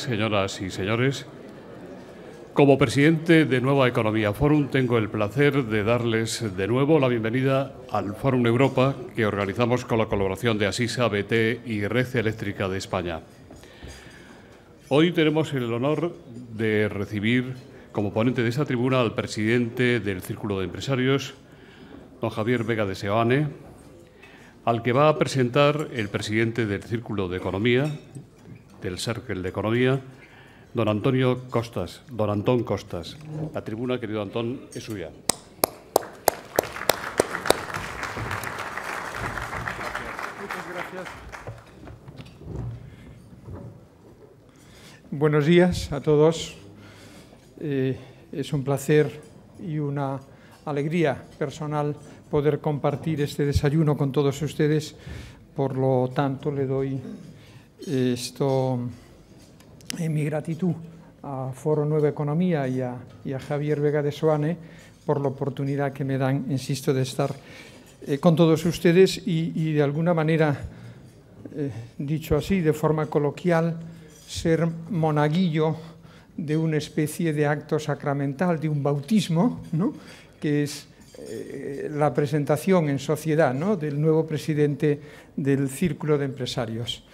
señoras y señores. Como presidente de Nueva Economía Forum, tengo el placer de darles de nuevo la bienvenida al Forum Europa que organizamos con la colaboración de Asisa, BT y Red Eléctrica de España. Hoy tenemos el honor de recibir como ponente de esta tribuna al presidente del Círculo de Empresarios, don Javier Vega de Seoane, al que va a presentar el presidente del Círculo de Economía, del Cercle de Economía, don Antonio Costas, don Antón Costas. La tribuna, querido Antón, es suya. Muchas gracias. Buenos días a todos. Eh, es un placer y una alegría personal poder compartir este desayuno con todos ustedes. Por lo tanto, le doy esto, en eh, mi gratitud a Foro Nueva Economía y a, Javier Vega de Soane por la oportunidad que me dan, insisto, de estar eh, con todos ustedes y, de alguna manera, eh, dicho así, de forma coloquial, ser monaguillo de una especie de acto sacramental, de un bautismo, que es la presentación en sociedad ¿no? del nuevo presidente del Círculo de Empresarios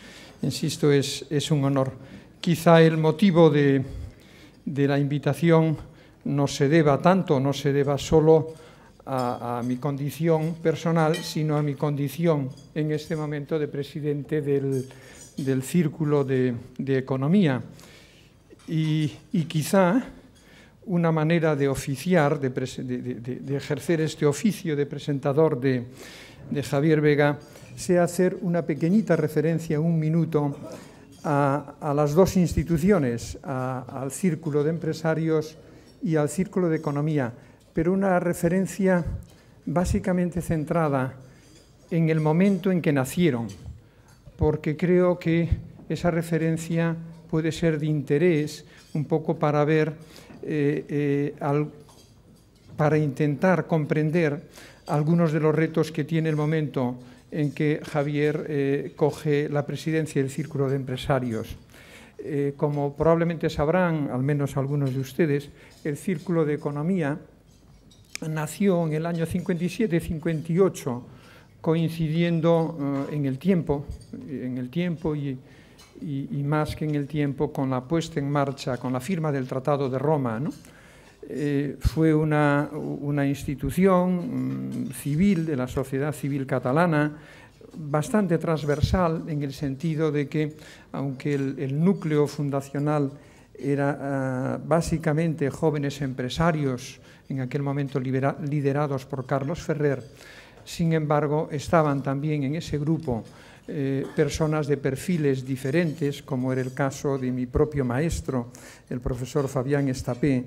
insisto, es, un honor. Quizá el motivo de, la invitación no se deba tanto, no se deba solo a, mi condición personal, sino a mi condición en este momento de presidente del, Círculo de, Economía. Y, quizá una manera de oficiar, de, ejercer este oficio de presentador de, de Javier Vega, sea hacer una pequeñita referencia, un minuto, a, las dos instituciones, al Círculo de Empresarios y al Círculo de Economía, pero una referencia básicamente centrada en el momento en que nacieron, porque creo que esa referencia puede ser de interés un poco para ver, eh, eh, para intentar comprender algunos de los retos que tiene el momento en que Javier eh, coge la presidencia del Círculo de Empresarios. Eh, como probablemente sabrán, al menos algunos de ustedes, el Círculo de Economía nació en el año 57-58, coincidiendo eh, en el tiempo, en el tiempo y, y, más que en el tiempo, con la puesta en marcha, con la firma del Tratado de Roma, ¿no? Eh, fue una, institución mm, civil de la sociedad civil catalana bastante transversal en el sentido de que, aunque el, núcleo fundacional era ah, básicamente jóvenes empresarios, en aquel momento liderados por Carlos Ferrer, sin embargo, estaban también en ese grupo eh, personas de perfiles diferentes, como era el caso de mi propio maestro, el profesor Fabián Estapé,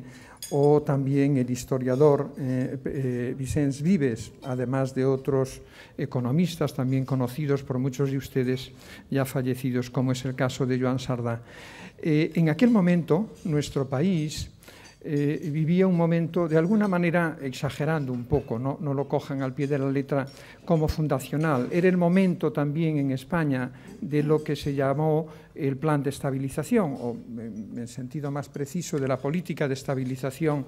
o también el historiador eh, eh Vives, además de otros economistas también conocidos por muchos de ustedes ya fallecidos, como es el caso de Joan Sardá. Eh, en aquel momento, nuestro país eh, vivía un momento, de alguna manera exagerando un poco, ¿no? no lo cojan al pie de la letra, como fundacional. Era el momento también en España de lo que se llamó el plan de estabilización, o en sentido más preciso de la política de estabilización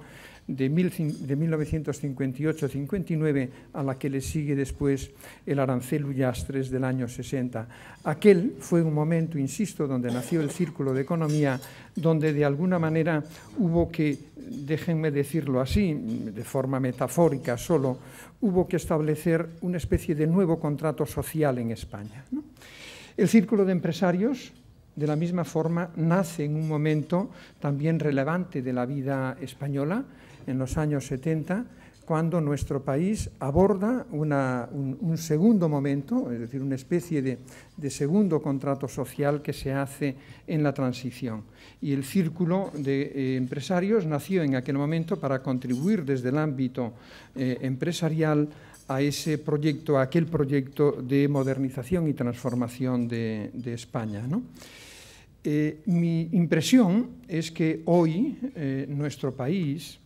de, 1958-59, a la que le sigue después el arancel Ullastres del año 60. Aquel fue un momento, insisto, donde nació el círculo de economía, donde de alguna manera hubo que, déjenme decirlo así, de forma metafórica solo, hubo que establecer una especie de nuevo contrato social en España. El círculo de empresarios, de la misma forma, nace en un momento también relevante de la vida española, en los años 70, cuando nuestro país aborda un, segundo momento, es decir, una especie de, segundo contrato social que se hace en la transición. Y el círculo de eh, empresarios nació en aquel momento para contribuir desde el ámbito eh, empresarial a ese proyecto, a aquel proyecto de modernización y transformación de, España. Eh, mi impresión es que hoy nuestro país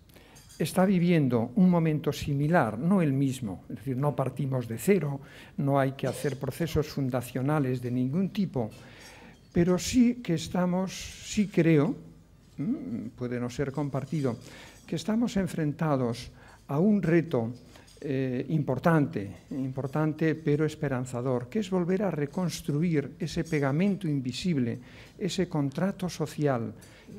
está viviendo un momento similar, no el mismo, es decir, no partimos de cero, no hay que hacer procesos fundacionales de ningún tipo, pero sí que estamos, sí creo, mm, puede no ser compartido, que estamos enfrentados a un reto eh, importante, importante pero esperanzador, que es volver a reconstruir ese pegamento invisible, ese contrato social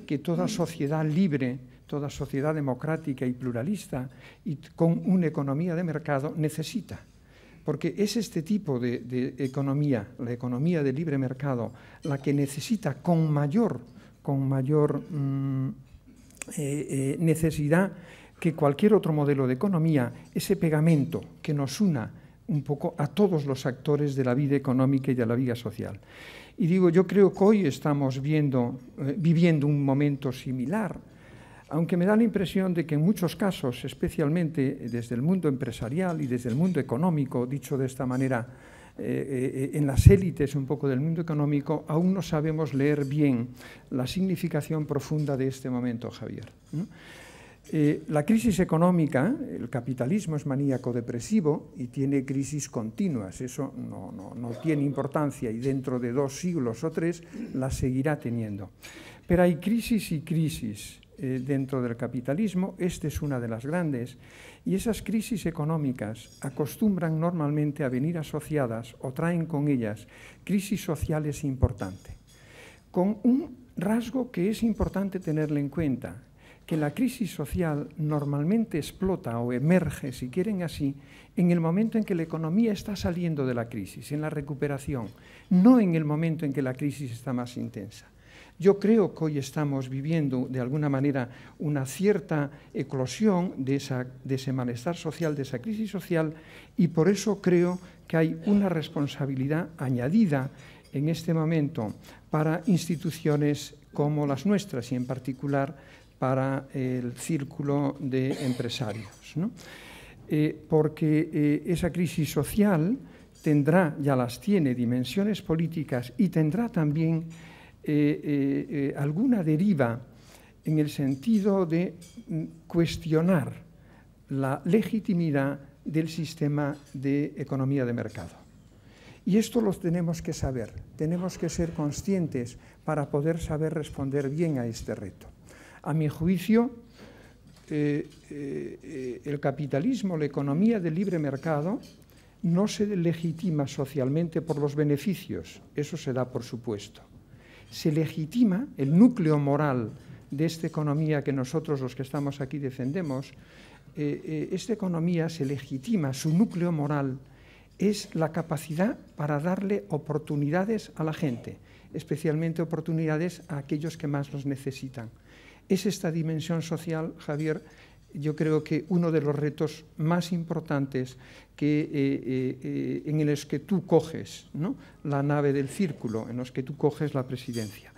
que toda mm. sociedad libre toda sociedad democrática y pluralista y con una economía de mercado necesita. Porque es este tipo de, economía, la economía de libre mercado, la que necesita con mayor, con mayor mm, eh, eh, necesidad que cualquier otro modelo de economía ese pegamento que nos una un poco a todos los actores de la vida económica y de la vida social. Y digo, yo creo que hoy estamos eh, viviendo un momento similar, aunque me da la impresión de que en muchos casos, especialmente eh, desde el mundo empresarial y desde el mundo económico, dicho de esta manera, eh, eh, en las élites un poco del mundo económico, aún no sabemos leer bien la significación profunda de este momento, Javier. la crisis económica, el capitalismo es maníaco-depresivo y tiene crisis continuas, eso no, no tiene importancia y dentro de dos siglos o tres la seguirá teniendo. Pero hay crisis y crisis. Eh, dentro del capitalismo, esta es una de las grandes, y esas crisis económicas acostumbran normalmente a venir asociadas o traen con ellas crisis sociales importantes, con un rasgo que es importante tenerle en cuenta, que la crisis social normalmente explota o emerge, si quieren así, en el momento en que la economía está saliendo de la crisis, en la recuperación, no en el momento en que la crisis está más intensa. Yo creo que hoy estamos viviendo de alguna manera una cierta eclosión de, ese malestar social, de esa crisis social, y por eso creo que hay una responsabilidad añadida en este momento para instituciones como las nuestras y en particular para el círculo de empresarios. Eh, porque eh, esa crisis social tendrá, ya las tiene, dimensiones políticas y tendrá también eh, eh, eh, alguna deriva en el sentido de mm, cuestionar la legitimidad del sistema de economía de mercado. Y esto lo tenemos que saber, tenemos que ser conscientes para poder saber responder bien a este reto. A mi juicio, el capitalismo, la economía de libre mercado, no se legitima socialmente por los beneficios, eso se da por supuesto se legitima el núcleo moral de esta economía que nosotros los que estamos aquí defendemos, eh, eh, esta economía se legitima, su núcleo moral es la capacidad para darle oportunidades a la gente, especialmente oportunidades a aquellos que más los necesitan. Es esta dimensión social, Javier, yo creo que uno de los retos más importantes que, eh, eh, eh, en los que tú coges la nave del círculo, en los que tú coges la presidencia.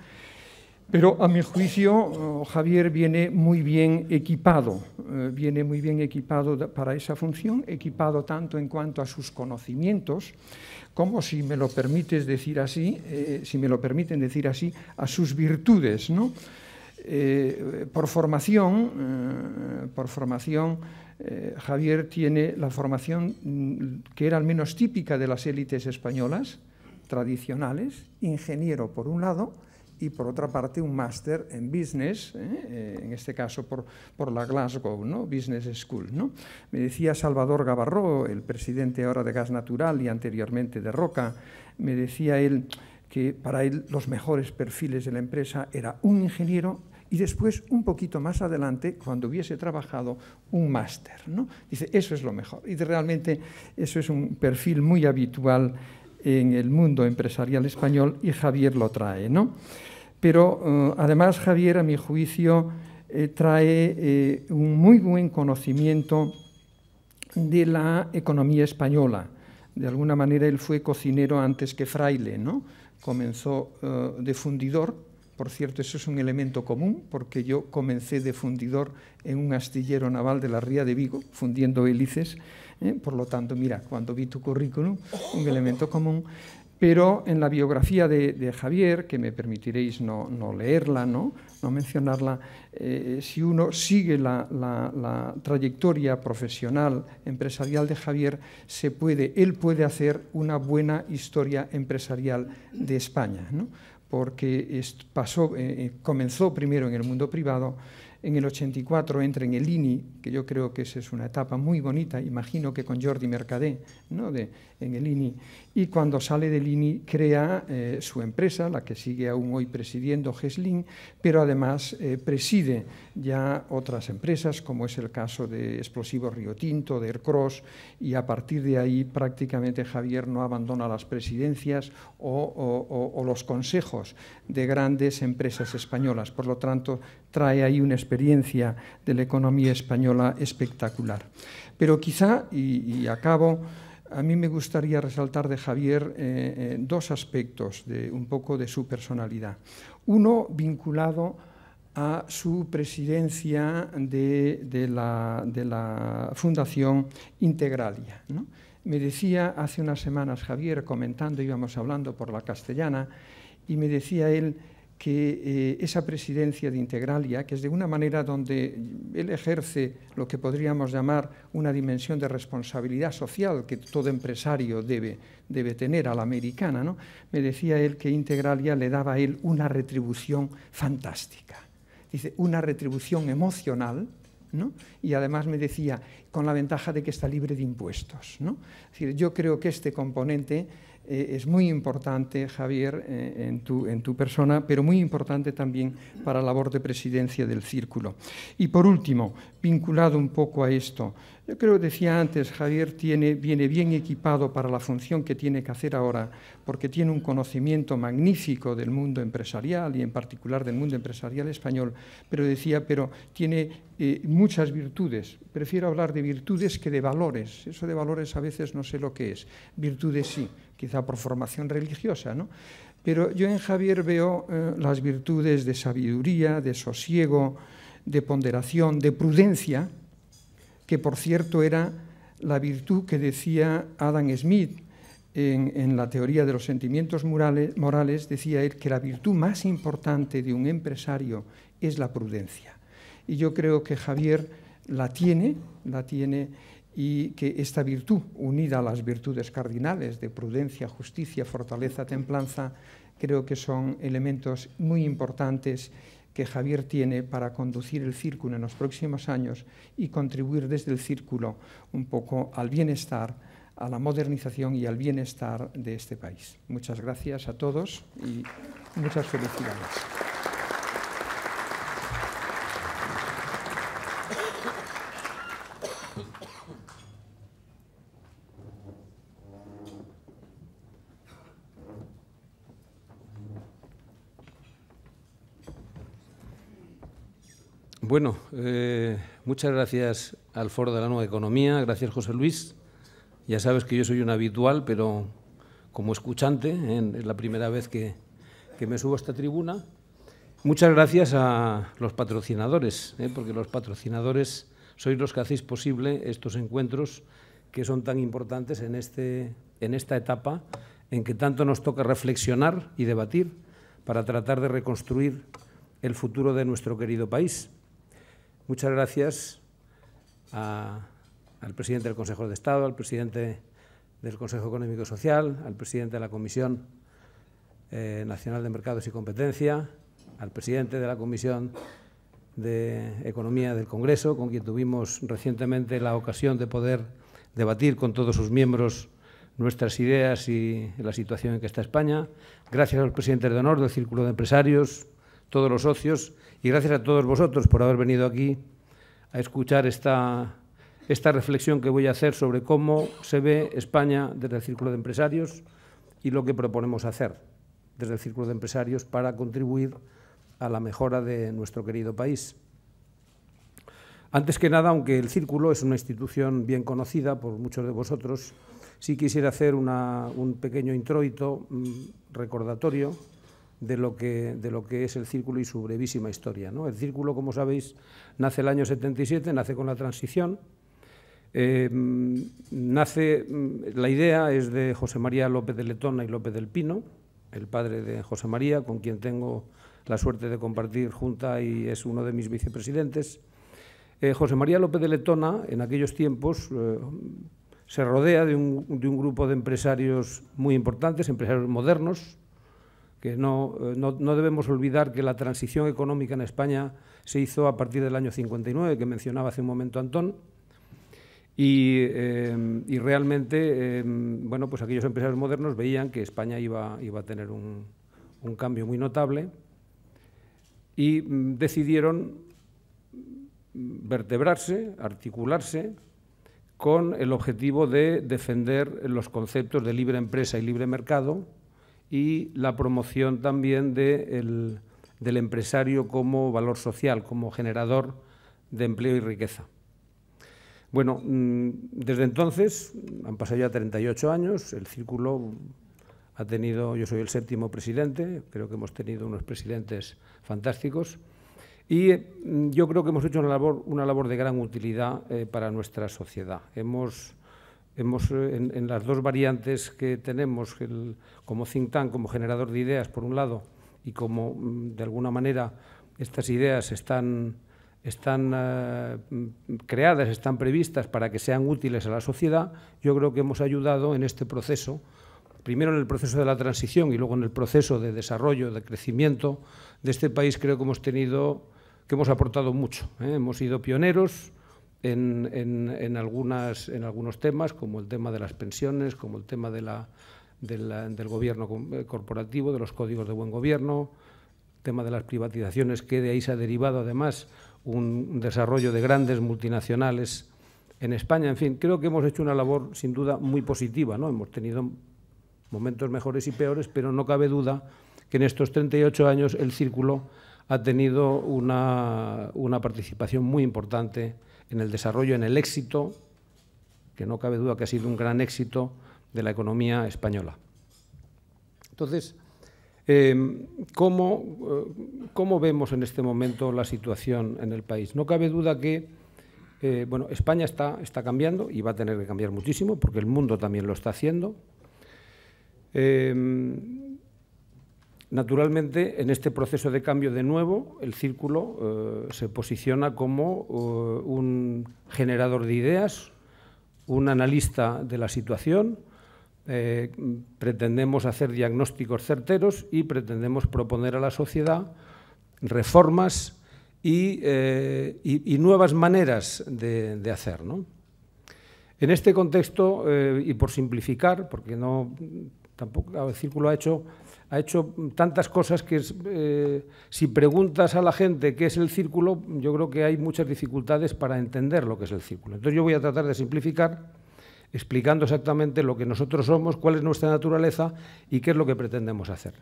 Pero a mi juicio, oh, Javier viene muy bien equipado, viene muy bien equipado para esa función, equipado tanto en cuanto a sus conocimientos, como si me lo permites decir así, si me lo permiten decir así, a sus virtudes, ¿no? Eh, por formación, eh, por formación eh, Javier tiene la formación mm, que era al menos típica de las élites españolas tradicionales, ingeniero por un lado y por otra parte un máster en business, en este caso por, por la Glasgow ¿no? Business School. ¿no? Me decía Salvador Gabarro, el presidente ahora de Gas Natural y anteriormente de Roca, me decía él que para él los mejores perfiles de la empresa era un ingeniero y después un poquito más adelante cuando hubiese trabajado un máster. ¿no? Dice, eso es lo mejor. Y realmente eso es un perfil muy habitual en el mundo empresarial español y Javier lo trae. ¿no? Pero eh, además Javier, a mi juicio, eh, trae eh, un muy buen conocimiento de la economía española. De alguna manera él fue cocinero antes que fraile, ¿no? Comenzó de fundidor por cierto, eso es un elemento común porque yo comencé de fundidor en un astillero naval de la Ría de Vigo, fundiendo hélices. ¿eh? Por lo tanto, mira, cuando vi tu currículum, un elemento común. Pero en la biografía de, Javier, que me permitiréis no, no leerla, no, no mencionarla, eh, si uno sigue la, la, trayectoria profesional empresarial de Javier, se puede, él puede hacer una buena historia empresarial de España. ¿no? porque eh, eh, comenzó primero en el mundo privado, en el 84 entra en el INI, que yo creo que esa es una etapa muy bonita, imagino que con Jordi Mercadé, de, en el INI. Y cuando sale del INI crea eh, su empresa, la que sigue aún hoy presidiendo GESLIN, pero además eh, preside ya otras empresas, como es el caso de Explosivo Río Tinto, de Aircross, y a partir de ahí prácticamente Javier no abandona las presidencias o los consejos de grandes empresas españolas. Por lo tanto, trae ahí una experiencia de la economía española espectacular. Pero quizá, y, acabo, a mí me gustaría resaltar de Javier eh, eh, dos aspectos de un poco de su personalidad. Uno vinculado a su presidencia de, la, Fundación Integralia. Me decía hace unas semanas Javier, comentando, íbamos hablando por la castellana, y me decía él, que eh, esa presidencia de Integralia, que es de una manera donde él ejerce lo que podríamos llamar una dimensión de responsabilidad social que todo empresario debe, debe tener a la americana, ¿no? me decía él que Integralia le daba a él una retribución fantástica. Dice, una retribución emocional, Y además me decía, con la ventaja de que está libre de impuestos. ¿no? decir, yo creo que este componente eh, es muy importante, Javier, eh, en, tu, persona, pero muy importante también para la labor de presidencia del círculo. Y por último, vinculado un poco a esto, yo creo que decía antes, Javier tiene, viene bien equipado para la función que tiene que hacer ahora, porque tiene un conocimiento magnífico del mundo empresarial y en particular del mundo empresarial español, pero decía, pero tiene eh, muchas virtudes. Prefiero hablar de virtudes que de valores. Eso de valores a veces no sé lo que es. Virtudes sí quizá por formación religiosa, ¿no? Pero yo en Javier veo eh, las virtudes de sabiduría, de sosiego, de ponderación, de prudencia, que por cierto era la virtud que decía Adam Smith en, la teoría de los sentimientos morales, decía él que la virtud más importante de un empresario es la prudencia. Y yo creo que Javier la tiene, la tiene y que esta virtud, unida a las virtudes cardinales de prudencia, justicia, fortaleza, templanza, creo que son elementos muy importantes que Javier tiene para conducir el círculo en los próximos años y contribuir desde el círculo un poco al bienestar, a la modernización y al bienestar de este país. Muchas gracias a todos y muchas felicidades. Bueno, eh, muchas gracias al Foro de la Nueva Economía, gracias José Luis. Ya sabes que yo soy un habitual, pero como escuchante, es la primera vez que, me subo a esta tribuna. Muchas gracias a los patrocinadores, eh, porque los patrocinadores sois los que hacéis posible estos encuentros que son tan importantes este, en esta etapa en que tanto nos toca reflexionar y debatir para tratar de reconstruir el futuro de nuestro querido país. Muchas gracias al presidente del Consejo de Estado, al presidente del Consejo Económico y Social, al presidente de la Comisión eh, Nacional de Mercados y Competencia, al presidente de la Comisión de Economía del Congreso, con quien tuvimos recientemente la ocasión de poder debatir con todos sus miembros nuestras ideas y la situación en que está España. Gracias al presidente de honor del Círculo de Empresarios, todos los socios y gracias a todos vosotros por haber venido aquí a escuchar esta, reflexión que voy a hacer sobre cómo se ve España desde el Círculo de Empresarios y lo que proponemos hacer desde el Círculo de Empresarios para contribuir a la mejora de nuestro querido país. Antes que nada, aunque el Círculo es una institución bien conocida por muchos de vosotros, sí quisiera hacer un pequeño introito mm, recordatorio de lo que, de lo que es el Círculo y su brevísima historia. ¿no? El Círculo, como sabéis, nace el año 77, nace con la transición. Eh, nace, mm, la idea es de José María López de Letona y López del Pino, el padre de José María, con quien tengo la suerte de compartir junta y es uno de mis vicepresidentes. Eh, José María López de Letona, en aquellos tiempos, eh, se rodea de un, de un grupo de empresarios muy importantes, empresarios modernos, que eh, no, debemos olvidar que la transición económica en España se hizo a partir del año 59, que mencionaba hace un momento Antón, y, eh, realmente, eh, bueno, pues aquellos empresarios modernos veían que España iba, a tener un cambio muy notable y mm, decidieron mm, vertebrarse, articularse, con el objetivo de defender los conceptos de libre empresa y libre mercado, y la promoción también del empresario como valor social, como generador de empleo y riqueza. Bueno, mm, desde entonces han pasado ya 38 años, el círculo ha tenido, yo soy el séptimo presidente, creo que hemos tenido unos presidentes fantásticos y mm, yo creo que hemos hecho una labor, una labor de gran utilidad eh, para nuestra sociedad. Hemos eh, en, las dos variantes que tenemos, como think tank, como generador de ideas, por un lado, y como, mm, de alguna manera, estas ideas están, eh, mm, creadas, están previstas para que sean útiles a la sociedad, yo creo que hemos ayudado en este proceso, primero en el proceso de la transición y luego en el proceso de desarrollo, de crecimiento de este país, creo que hemos tenido, que hemos aportado mucho. ¿eh? Hemos sido pioneros, en, algunas, en algunos temas, como el tema de las pensiones, como el tema del gobierno eh, corporativo, de los códigos de buen gobierno, el tema de las privatizaciones, que de ahí se ha derivado además un desarrollo de grandes multinacionales en España. En fin, creo que hemos hecho una labor sin duda muy positiva, ¿no? Hemos tenido momentos mejores y peores, pero no cabe duda que en estos 38 años el círculo ha tenido una, una participación muy importante en el desarrollo, en el éxito, que no cabe duda que ha sido un gran éxito de la economía española. Entonces, em, eh, ¿cómo, vemos en este momento la situación en el país? No cabe duda que eh, bueno, España está, está cambiando y va a tener que cambiar muchísimo porque el mundo también lo está haciendo. Em, Naturalmente, en este proceso de cambio de nuevo, el círculo eh, se posiciona como eh, un generador de ideas, un analista de la situación. Eh, pretendemos hacer diagnósticos certeros y pretendemos proponer a la sociedad reformas y, nuevas maneras de, de hacer. En este contexto, y por simplificar, porque no tampoco el círculo ha hecho ha hecho tantas cosas que eh, si preguntas a la gente qué es el círculo, yo creo que hay muchas dificultades para entender lo que es el círculo. Entonces yo voy a tratar de simplificar explicando exactamente lo que nosotros somos, cuál es nuestra naturaleza y qué es lo que pretendemos hacer.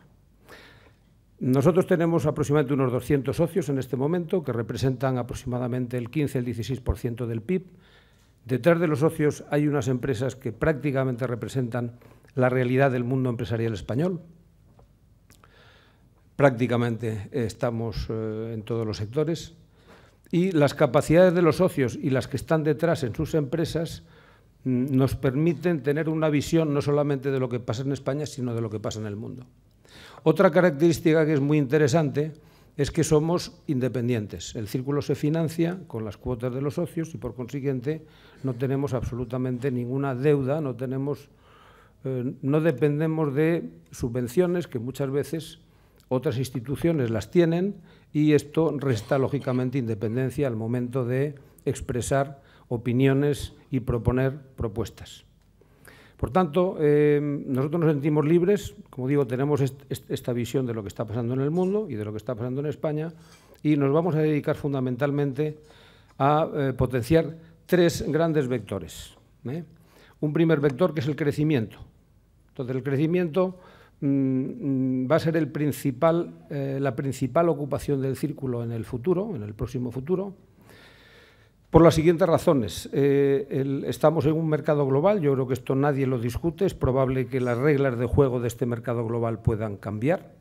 Nosotros tenemos aproximadamente unos 200 socios en este momento, que representan aproximadamente el 15, el 16% del PIB. Detrás de los socios hay unas empresas que prácticamente representan la realidad del mundo empresarial español, prácticamente estamos eh, en todos los sectores, y las capacidades de los socios y las que están detrás en sus empresas mm, nos permiten tener una visión no solamente de lo que pasa en España, sino de lo que pasa en el mundo. Otra característica que es muy interesante es que somos independientes. El círculo se financia con las cuotas de los socios y, por consiguiente, no tenemos absolutamente ninguna deuda, no, tenemos, eh, no dependemos de subvenciones que muchas veces otras instituciones las tienen y esto resta, lógicamente, independencia al momento de expresar opiniones y proponer propuestas. Por tanto, eh, nosotros nos sentimos libres, como digo, tenemos esta visión de lo que está pasando en el mundo y de lo que está pasando en España, y nos vamos a dedicar fundamentalmente a eh, potenciar tres grandes vectores. ¿eh? Un primer vector que es el crecimiento. Entonces, el crecimiento Mm, mm, va a ser el principal, eh, la principal ocupación del círculo en el futuro, en el próximo futuro, por las siguientes razones. Eh, estamos en un mercado global, yo creo que esto nadie lo discute, es probable que las reglas de juego de este mercado global puedan cambiar,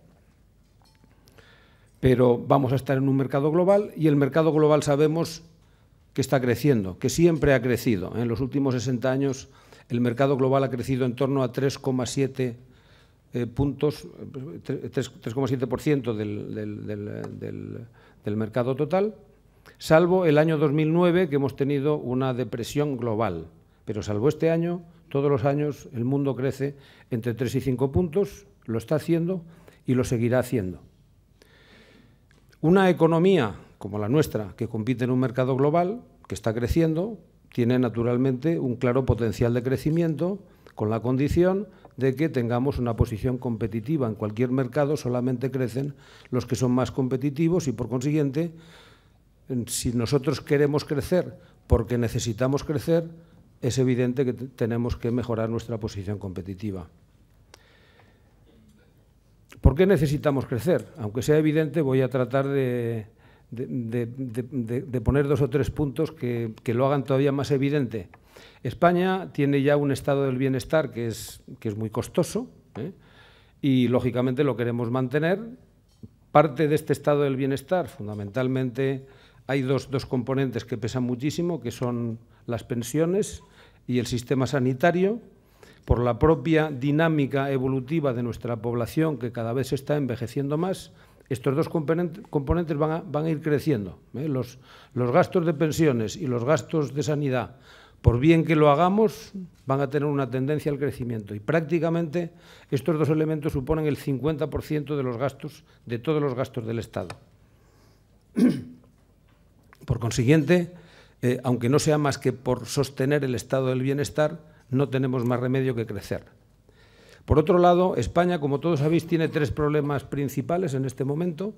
pero vamos a estar en un mercado global y el mercado global sabemos que está creciendo, que siempre ha crecido. En los últimos 60 años el mercado global ha crecido en torno a 3,7 eh, puntos, 3,7% eh, del, del, mercado total, salvo el año 2009 que hemos tenido una depresión global. Pero salvo este año, todos los años el mundo crece entre 3 y 5 puntos, lo está haciendo y lo seguirá haciendo. Una economía como la nuestra, que compite en un mercado global, que está creciendo, tiene naturalmente un claro potencial de crecimiento con la condición de que tengamos una posición competitiva en cualquier mercado, solamente crecen los que son más competitivos y, por consiguiente, si nosotros queremos crecer porque necesitamos crecer, es evidente que tenemos que mejorar nuestra posición competitiva. ¿Por qué necesitamos crecer? Aunque sea evidente, voy a tratar de, poner dos o tres puntos que lo hagan todavía más evidente. España tiene ya un estado del bienestar que es, muy costoso ¿eh? y, lógicamente, lo queremos mantener. Parte de este estado del bienestar, fundamentalmente, hay dos, componentes que pesan muchísimo, que son las pensiones y el sistema sanitario, por la propia dinámica evolutiva de nuestra población que cada vez está envejeciendo más, estos dos componentes van a, ir creciendo. ¿eh? Los, los gastos de pensiones y los gastos de sanidad por bien que lo hagamos, van a tener una tendencia al crecimiento. Y prácticamente estos dos elementos suponen el 50% de los gastos, de todos los gastos del Estado. Por consiguiente, eh, aunque no sea más que por sostener el estado del bienestar, no tenemos más remedio que crecer. Por otro lado, España, como todos sabéis, tiene tres problemas principales en este momento.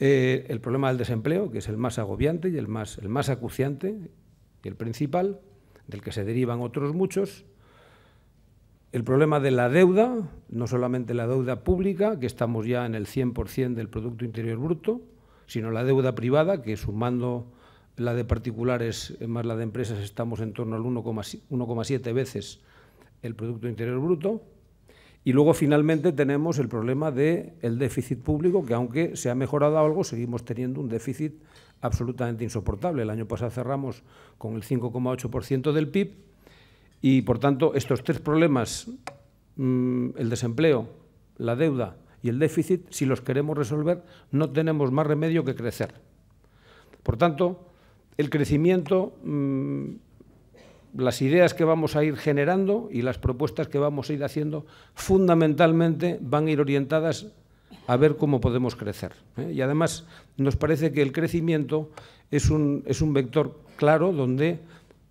Eh, el problema del desempleo, que es el más agobiante y el más, el más acuciante, el principal, del que se derivan otros muchos, el problema de la deuda, no solamente la deuda pública, que estamos ya en el 100% del Producto Interior Bruto, sino la deuda privada, que sumando la de particulares más la de empresas estamos en torno al 1,7 veces el Producto Interior Bruto. Y luego finalmente tenemos el problema del déficit público, que aunque se ha mejorado algo, seguimos teniendo un déficit absolutamente insoportable. El año pasado cerramos con el 5,8% del PIB y, por tanto, estos tres problemas, mm, el desempleo, la deuda y el déficit, si los queremos resolver, no tenemos más remedio que crecer. Por tanto, el crecimiento, mm, las ideas que vamos a ir generando y las propuestas que vamos a ir haciendo, fundamentalmente van a ir orientadas a ver cómo podemos crecer. ¿eh? Y además nos parece que el crecimiento es un, es un vector claro donde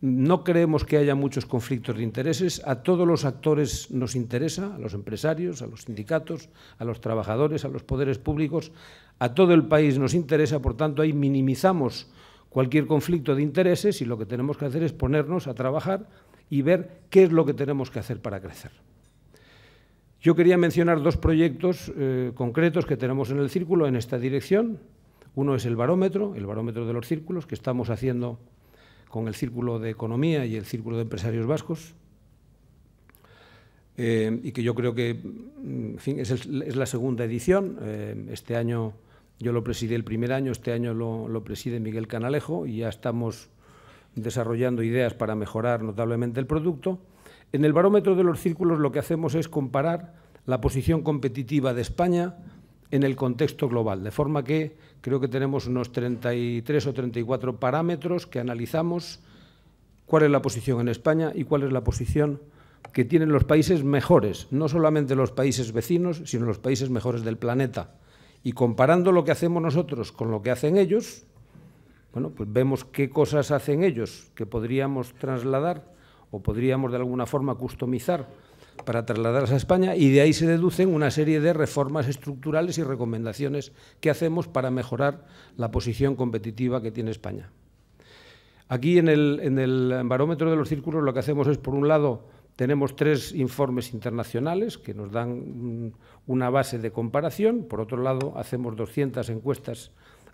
no creemos que haya muchos conflictos de intereses. A todos los actores nos interesa, a los empresarios, a los sindicatos, a los trabajadores, a los poderes públicos, a todo el país nos interesa, por tanto ahí minimizamos cualquier conflicto de intereses y lo que tenemos que hacer es ponernos a trabajar y ver qué es lo que tenemos que hacer para crecer. Yo quería mencionar dos proyectos eh, concretos que tenemos en el círculo en esta dirección. Uno es el barómetro, el barómetro de los círculos, que estamos haciendo con el Círculo de Economía y el Círculo de Empresarios Vascos, eh, y que yo creo que es, la segunda edición. Eh, este año yo lo presidí el primer año, este año lo preside Miguel Canalejo y ya estamos desarrollando ideas para mejorar notablemente el producto. En el barómetro de los círculos lo que hacemos es comparar la posición competitiva de España en el contexto global, de forma que creo que tenemos unos 33 o 34 parámetros que analizamos cuál es la posición en España y cuál es la posición que tienen los países mejores, no solamente los países vecinos, sino los países mejores del planeta. Y comparando lo que hacemos nosotros con lo que hacen ellos, bueno, pues vemos qué cosas hacen ellos que podríamos trasladar o podríamos de alguna forma customizar para trasladarlas a España y de ahí se deducen una serie de reformas estructurales y recomendaciones que hacemos para mejorar la posición competitiva que tiene España. Aquí en el, barómetro de los círculos lo que hacemos es, por un lado, tenemos tres informes internacionales que nos dan una base de comparación, por otro lado, hacemos 200 encuestas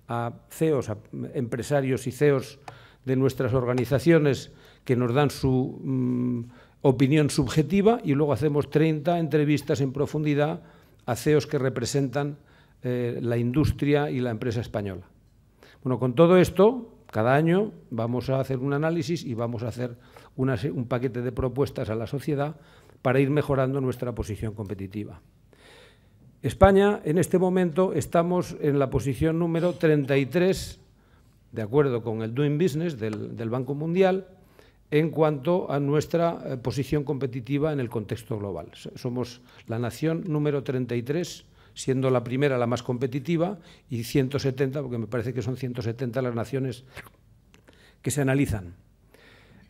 a CEOs, a empresarios y CEOs de nuestras organizaciones que nos dan su mm, opinión subjetiva y luego hacemos 30 entrevistas en profundidad a CEOs que representan eh, la industria y la empresa española. Bueno, con todo esto, cada año vamos a hacer un análisis y vamos a hacer un paquete de propuestas a la sociedad para ir mejorando nuestra posición competitiva. España, en este momento, estamos en la posición número 33, de acuerdo con el Doing Business del Banco Mundial, en cuanto a nuestra eh, posición competitiva en el contexto global. Somos la nación número 33, siendo la primera la más competitiva, y 170, porque me parece que son 170 las naciones que se analizan.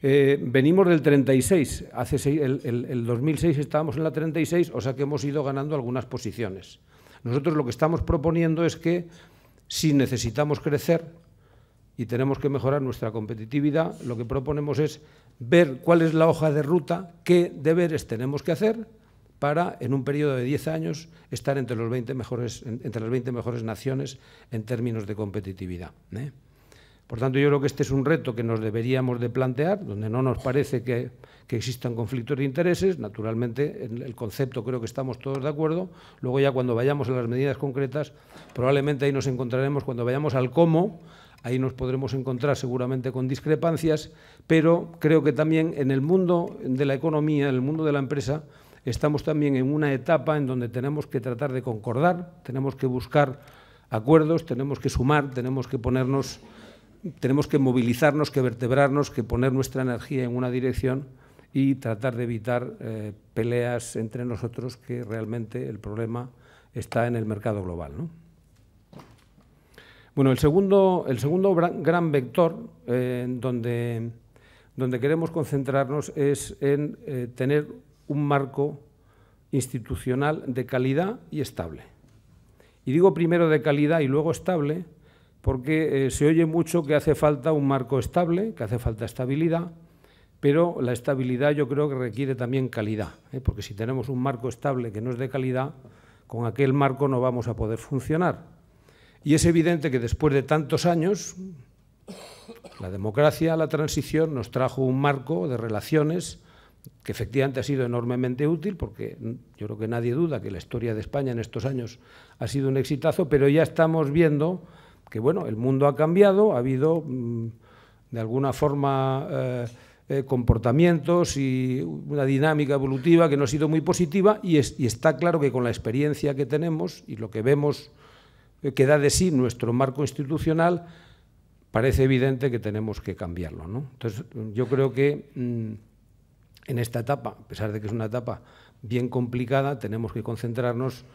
Eh, venimos del 36, hace el 2006 estábamos en la 36, o sea que hemos ido ganando algunas posiciones. Nosotros lo que estamos proponiendo es que si necesitamos crecer, y tenemos que mejorar nuestra competitividad, lo que proponemos es ver cuál es la hoja de ruta, qué deberes tenemos que hacer para, en un periodo de 10 años, estar entre, los 20 mejores, entre las 20 mejores naciones en términos de competitividad. ¿eh? Por tanto, yo creo que este es un reto que nos deberíamos de plantear, donde no nos parece que, que, existan conflictos de intereses. Naturalmente, en el concepto creo que estamos todos de acuerdo. Luego ya cuando vayamos a las medidas concretas, probablemente ahí nos encontraremos cuando vayamos al cómo, Ahí nos podremos encontrar seguramente con discrepancias, pero creo que también en el mundo de la economía, en el mundo de la empresa, estamos también en una etapa en donde tenemos que tratar de concordar, tenemos que buscar acuerdos, tenemos que sumar, tenemos que ponernos, tenemos que movilizarnos, que vertebrarnos, que poner nuestra energía en una dirección y tratar de evitar eh, peleas entre nosotros que realmente el problema está en el mercado global. ¿no? Bueno, el segundo, gran vector eh, donde, queremos concentrarnos es en eh, tener un marco institucional de calidad y estable. Y digo primero de calidad y luego estable porque eh, se oye mucho que hace falta un marco estable, que hace falta estabilidad, pero la estabilidad yo creo que requiere también calidad, porque si tenemos un marco estable que no es de calidad, con aquel marco no vamos a poder funcionar. Y es evidente que después de tantos años, la democracia, la transición, nos trajo un marco de relaciones que efectivamente ha sido enormemente útil, porque yo creo que nadie duda que la historia de España en estos años ha sido un exitazo, pero ya estamos viendo que bueno, el mundo ha cambiado, ha habido mm, de alguna forma eh, eh, comportamientos y una dinámica evolutiva que no ha sido muy positiva y está claro que con la experiencia que tenemos y lo que vemos que da de sí nuestro marco institucional, parece evidente que tenemos que cambiarlo. Entonces, yo creo que mm, en esta etapa, a pesar de que es una etapa bien complicada, tenemos que concentrarnos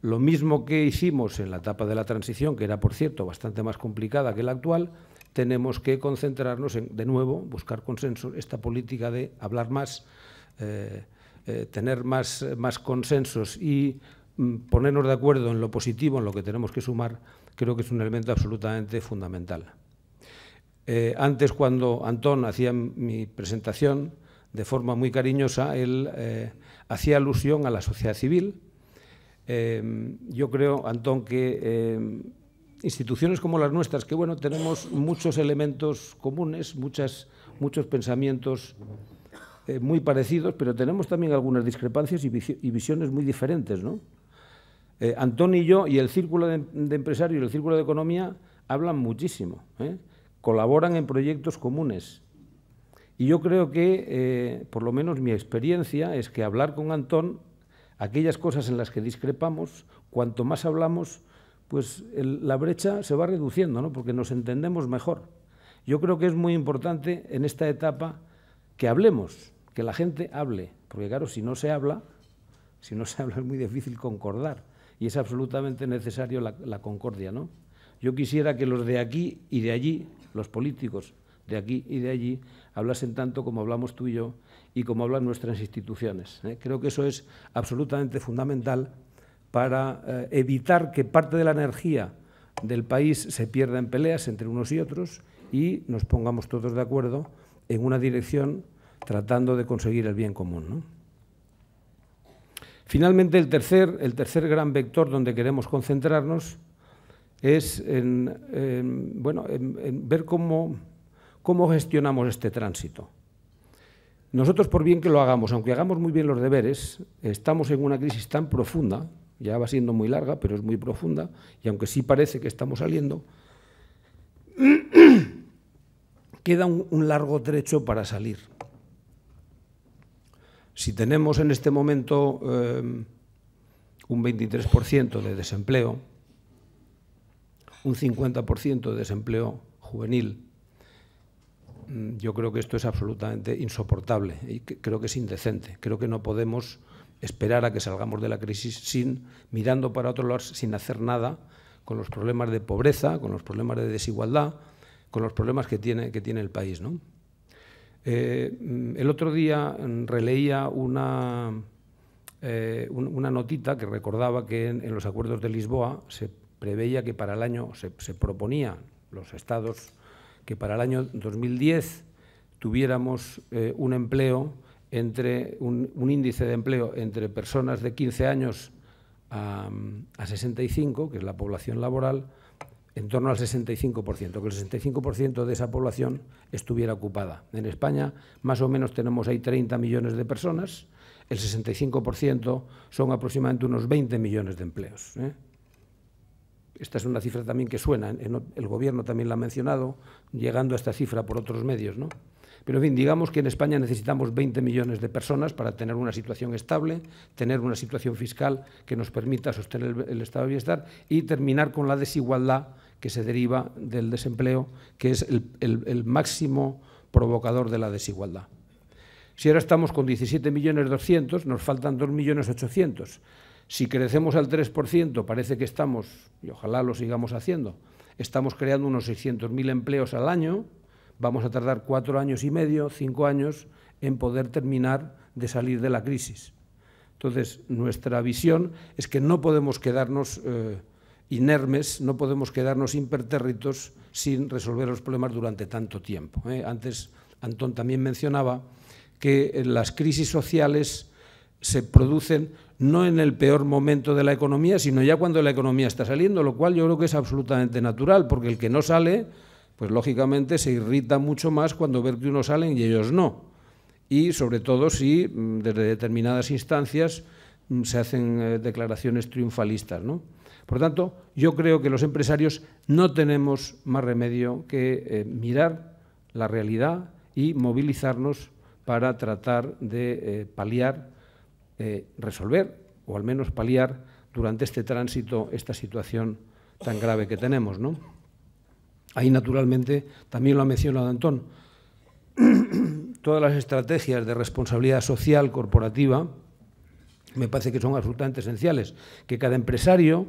lo mismo que hicimos en la etapa de la transición, que era, por cierto, bastante más complicada que la actual, tenemos que concentrarnos en, de nuevo, buscar consenso, esta política de hablar más, eh, eh, tener más, más consensos y Mm, ponernos de acuerdo en lo positivo, en lo que tenemos que sumar, creo que es un elemento absolutamente fundamental. Eh, antes, cuando Antón hacía mi presentación, de forma muy cariñosa, él eh, hacía alusión a la sociedad civil. Eh, yo creo, Antón, que instituciones como las nuestras, que bueno, tenemos muchos elementos comunes, muchas, muchos pensamientos muy parecidos, pero tenemos también algunas discrepancias y, visiones muy diferentes, ¿no? Eh, Anton y yo y el Círculo de, Empresarios y el Círculo de Economía hablan muchísimo, eh. colaboran en proyectos comunes. Y yo creo que, eh, por lo menos mi experiencia, es que hablar con Antón, aquellas cosas en las que discrepamos, cuanto más hablamos, pues la brecha se va reduciendo, porque nos entendemos mejor. Yo creo que es muy importante en esta etapa que hablemos, que la gente hable, porque claro, si no se habla, si no se habla es muy difícil concordar y es absolutamente necesario la, concordia, ¿no? Yo quisiera que los de aquí y de allí, los políticos de aquí y de allí, hablasen tanto como hablamos tú y yo y como hablan nuestras instituciones. ¿eh? Creo que eso es absolutamente fundamental para eh, evitar que parte de la energía del país se pierda en peleas entre unos y otros y nos pongamos todos de acuerdo en una dirección tratando de conseguir el bien común. ¿no? Finalmente, el tercer, el tercer gran vector donde queremos concentrarnos es en, ver cómo, gestionamos este tránsito. Nosotros, por bien que lo hagamos, aunque hagamos muy bien los deberes, estamos en una crisis tan profunda, ya va siendo muy larga, pero es muy profunda, y aunque sí parece que estamos saliendo, queda un largo trecho para salir. Si tenemos en este momento eh, un 23% de desempleo, un 50% de desempleo juvenil, mm, yo creo que esto es absolutamente insoportable y creo que es indecente. Creo que no podemos esperar a que salgamos de la crisis sin mirando para otro lado, sin hacer nada con los problemas de pobreza, con los problemas de desigualdad, con los problemas que tiene, que tiene el país. ¿no? Eh, el otro día mm, releía eh, una, notita que recordaba que en, los acuerdos de Lisboa se preveía que para el año, se, proponía los estados que para el año 2010 tuviéramos eh, un empleo entre un, índice de empleo entre personas de 15 años a, a 65, que es la población laboral, en torno al 65%, que el 65% de esa población estuviera ocupada. En España, más o menos, tenemos ahí 30 millones de personas, el 65% son aproximadamente unos 20 millones de empleos. ¿eh? Esta es una cifra también que suena, el Gobierno también la ha mencionado, llegando a esta cifra por otros medios. Pero, en fin, digamos que en España necesitamos 20 millones de personas para tener una situación estable, tener una situación fiscal que nos permita sostener el estado de bienestar y terminar con la desigualdad que se deriva del desempleo, que es el, máximo provocador de la desigualdad. Si ahora estamos con 17.200.000, nos faltan 2.800.000. Si crecemos al 3%, parece que estamos, y ojalá lo sigamos haciendo, estamos creando unos 600.000 empleos al año, vamos a tardar cuatro años y medio, cinco años, en poder terminar de salir de la crisis. Entonces, nuestra visión es que no podemos quedarnos... Eh, inermes, no podemos quedarnos impertérritos sin resolver los problemas durante tanto tiempo. ¿eh? Antes Antón también mencionaba que eh, las crisis sociales se producen no en el peor momento de la economía, sino ya cuando la economía está saliendo, lo cual yo creo que es absolutamente natural, porque el que no sale, pues lógicamente se irrita mucho más cuando ve que unos salen y ellos no. Y sobre todo si mm, desde determinadas instancias mm, se hacen eh, declaraciones triunfalistas, ¿no? Por tanto, yo creo que los empresarios no tenemos más remedio que eh, mirar la realidad y movilizarnos para tratar de eh, paliar, eh, resolver o al menos paliar durante este tránsito esta situación tan grave que tenemos. Ahí, naturalmente, también lo ha mencionado Antón, todas las estrategias de responsabilidad social corporativa me parece que son absolutamente esenciales, que cada empresario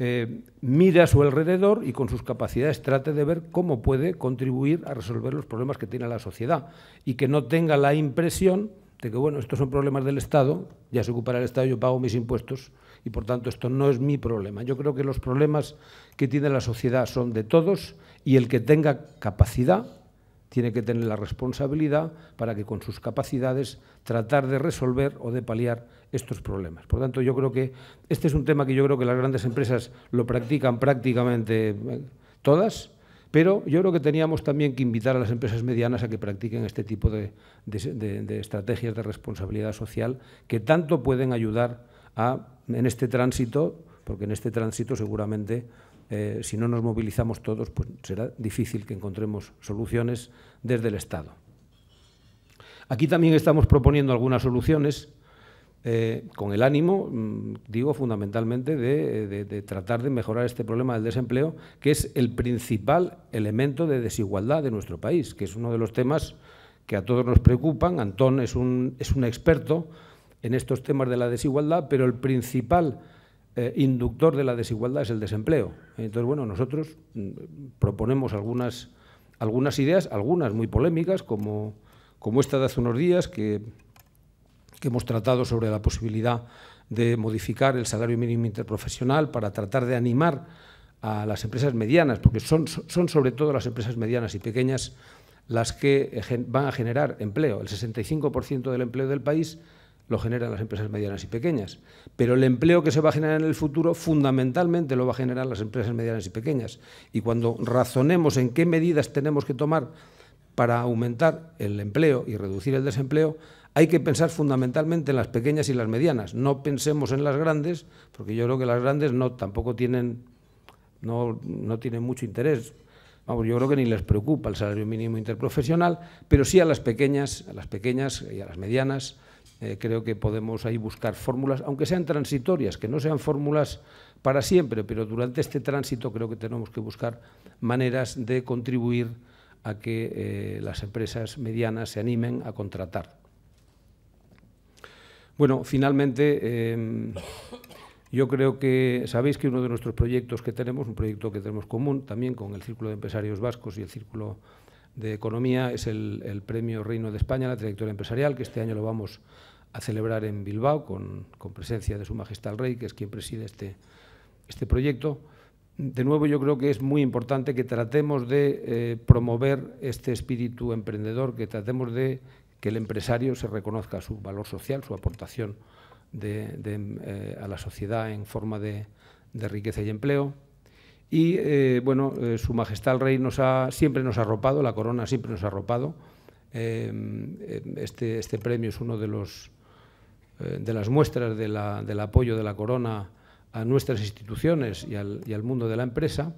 eh, mire a su alrededor y con sus capacidades trate de ver cómo puede contribuir a resolver los problemas que tiene la sociedad y que no tenga la impresión de que, bueno, estos son problemas del Estado, ya se ocupará el Estado, yo pago mis impuestos y, por tanto, esto no es mi problema. Yo creo que los problemas que tiene la sociedad son de todos y el que tenga capacidad tiene que tener la responsabilidad para que con sus capacidades tratar de resolver o de paliar estos problemas. Por tanto, yo creo que este es un tema que yo creo que las grandes empresas lo practican prácticamente eh, todas, pero yo creo que teníamos también que invitar a las empresas medianas a que practiquen este tipo de, estrategias de responsabilidad social que tanto pueden ayudar a, en este tránsito, porque en este tránsito seguramente eh, si no nos movilizamos todos, pues será difícil que encontremos soluciones desde el Estado. Aquí también estamos proponiendo algunas soluciones eh, con el ánimo, mm, digo, fundamentalmente eh, de, tratar de mejorar este problema del desempleo, que es el principal elemento de desigualdad de nuestro país, que es uno de los temas que a todos nos preocupan. Antón es un, es un experto en estos temas de la desigualdad, pero el principal eh, inductor de la desigualdad es el desempleo. Entonces, bueno, nosotros mm, proponemos algunas, algunas ideas, algunas muy polémicas, como, como esta de hace unos días, que que hemos tratado sobre la posibilidad de modificar el salario mínimo interprofesional para tratar de animar a las empresas medianas, porque son, son sobre todo las empresas medianas y pequeñas las que van a generar empleo. El 65% del empleo del país lo generan las empresas medianas y pequeñas. Pero el empleo que se va a generar en el futuro fundamentalmente lo va a generar las empresas medianas y pequeñas. Y cuando razonemos en qué medidas tenemos que tomar para aumentar el empleo y reducir el desempleo, hay que pensar fundamentalmente en las pequeñas y las medianas. No pensemos en las grandes, porque yo creo que las grandes tampoco tienen, no, mucho interés. yo creo que ni les preocupa el salario mínimo interprofesional, pero sí a las pequeñas, a las pequeñas y a las medianas. Eh, creo que podemos ahí buscar fórmulas, aunque sean transitorias, que no sean fórmulas para siempre, pero durante este tránsito creo que tenemos que buscar maneras de contribuir a que eh, las empresas medianas se animen a contratar. Bueno, finalmente, em, yo creo que sabéis que uno de nuestros proyectos que tenemos, un proyecto que tenemos común también con el Círculo de Empresarios Vascos y el Círculo de Economía, es el, Premio Reino de España, la trayectoria empresarial, que este año lo vamos a celebrar en Bilbao con, presencia de Su Majestad el Rey, que es quien preside este, este proyecto. De nuevo, yo creo que es muy importante que tratemos de eh, promover este espíritu emprendedor, que tratemos de que el empresario se reconozca su valor social, su aportación eh, a la sociedad en forma de, riqueza y empleo. Y eh, bueno, eh, Su Majestad el Rey nos ha, siempre nos ha arropado, la corona siempre nos ha arropado. Este, este, premio es uno de, los, de las muestras del apoyo de la corona a nuestras instituciones y al, y al mundo de la empresa.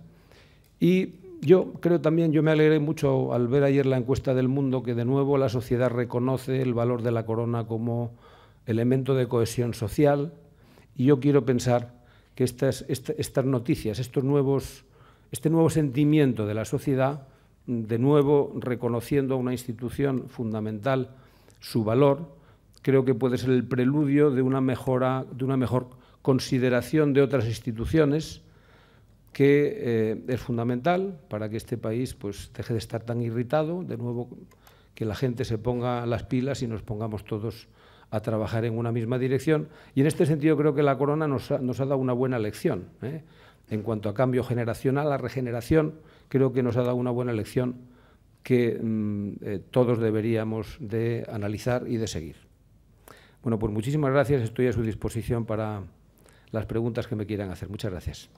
Y yo creo también, yo me alegré mucho al ver ayer la encuesta del mundo que de nuevo la sociedad reconoce el valor de la corona como elemento de cohesión social y yo quiero pensar que estas, noticias, estos nuevos, este nuevo sentimiento de la sociedad, de nuevo reconociendo a una institución fundamental su valor, creo que puede ser el preludio de una, mejora, de una mejor consideración de otras instituciones que eh, es fundamental para que este país pues, deje de estar tan irritado, de nuevo que la gente se ponga las pilas y nos pongamos todos a trabajar en una misma dirección. Y en este sentido creo que la corona nos ha, dado una buena lección. ¿eh? En cuanto a cambio generacional, a regeneración, creo que nos ha dado una buena lección que mm, eh, todos deberíamos de analizar y de seguir. Bueno, pues muchísimas gracias. Estoy a su disposición para las preguntas que me quieran hacer. Muchas gracias.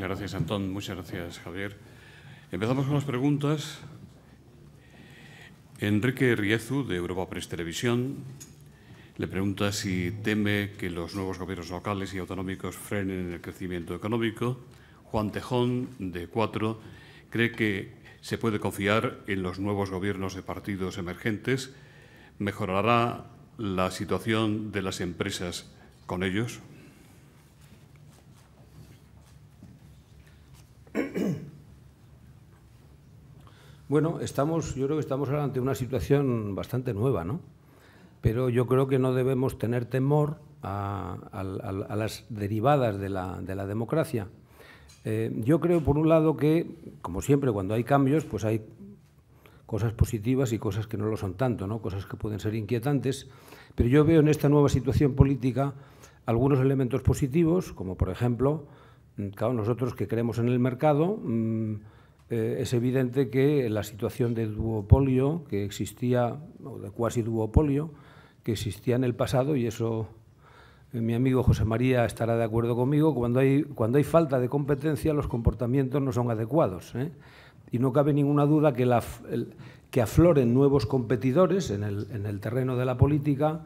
Muchas gracias, Antón. Muchas gracias, Javier. Empezamos con las preguntas. Enrique Riezu, de Europa Press Televisión, le pregunta si teme que los nuevos gobiernos locales y autonómicos frenen el crecimiento económico. Juan Tejón, de Cuatro, cree que se puede confiar en los nuevos gobiernos de partidos emergentes. ¿Mejorará la situación de las empresas con ellos? Bueno, estamos, yo creo que estamos ante una situación bastante nueva, ¿no? Pero yo creo que no debemos tener temor a, las derivadas de la, democracia. Eh, yo creo, por un lado, que, como siempre, cuando hay cambios, pues hay cosas positivas y cosas que no lo son tanto, ¿no? cosas que pueden ser inquietantes. Pero yo veo en esta nueva situación política algunos elementos positivos, como por ejemplo, mm, claro, nosotros que creemos en el mercado, mm, eh, es evidente que la situación de duopolio que existía, o de cuasi duopolio, que existía en el pasado, y eso eh, mi amigo José María estará de acuerdo conmigo, cuando hay, cuando hay falta de competencia los comportamientos no son adecuados. ¿eh? Y no cabe ninguna duda que, que afloren nuevos competidores en el terreno de la política,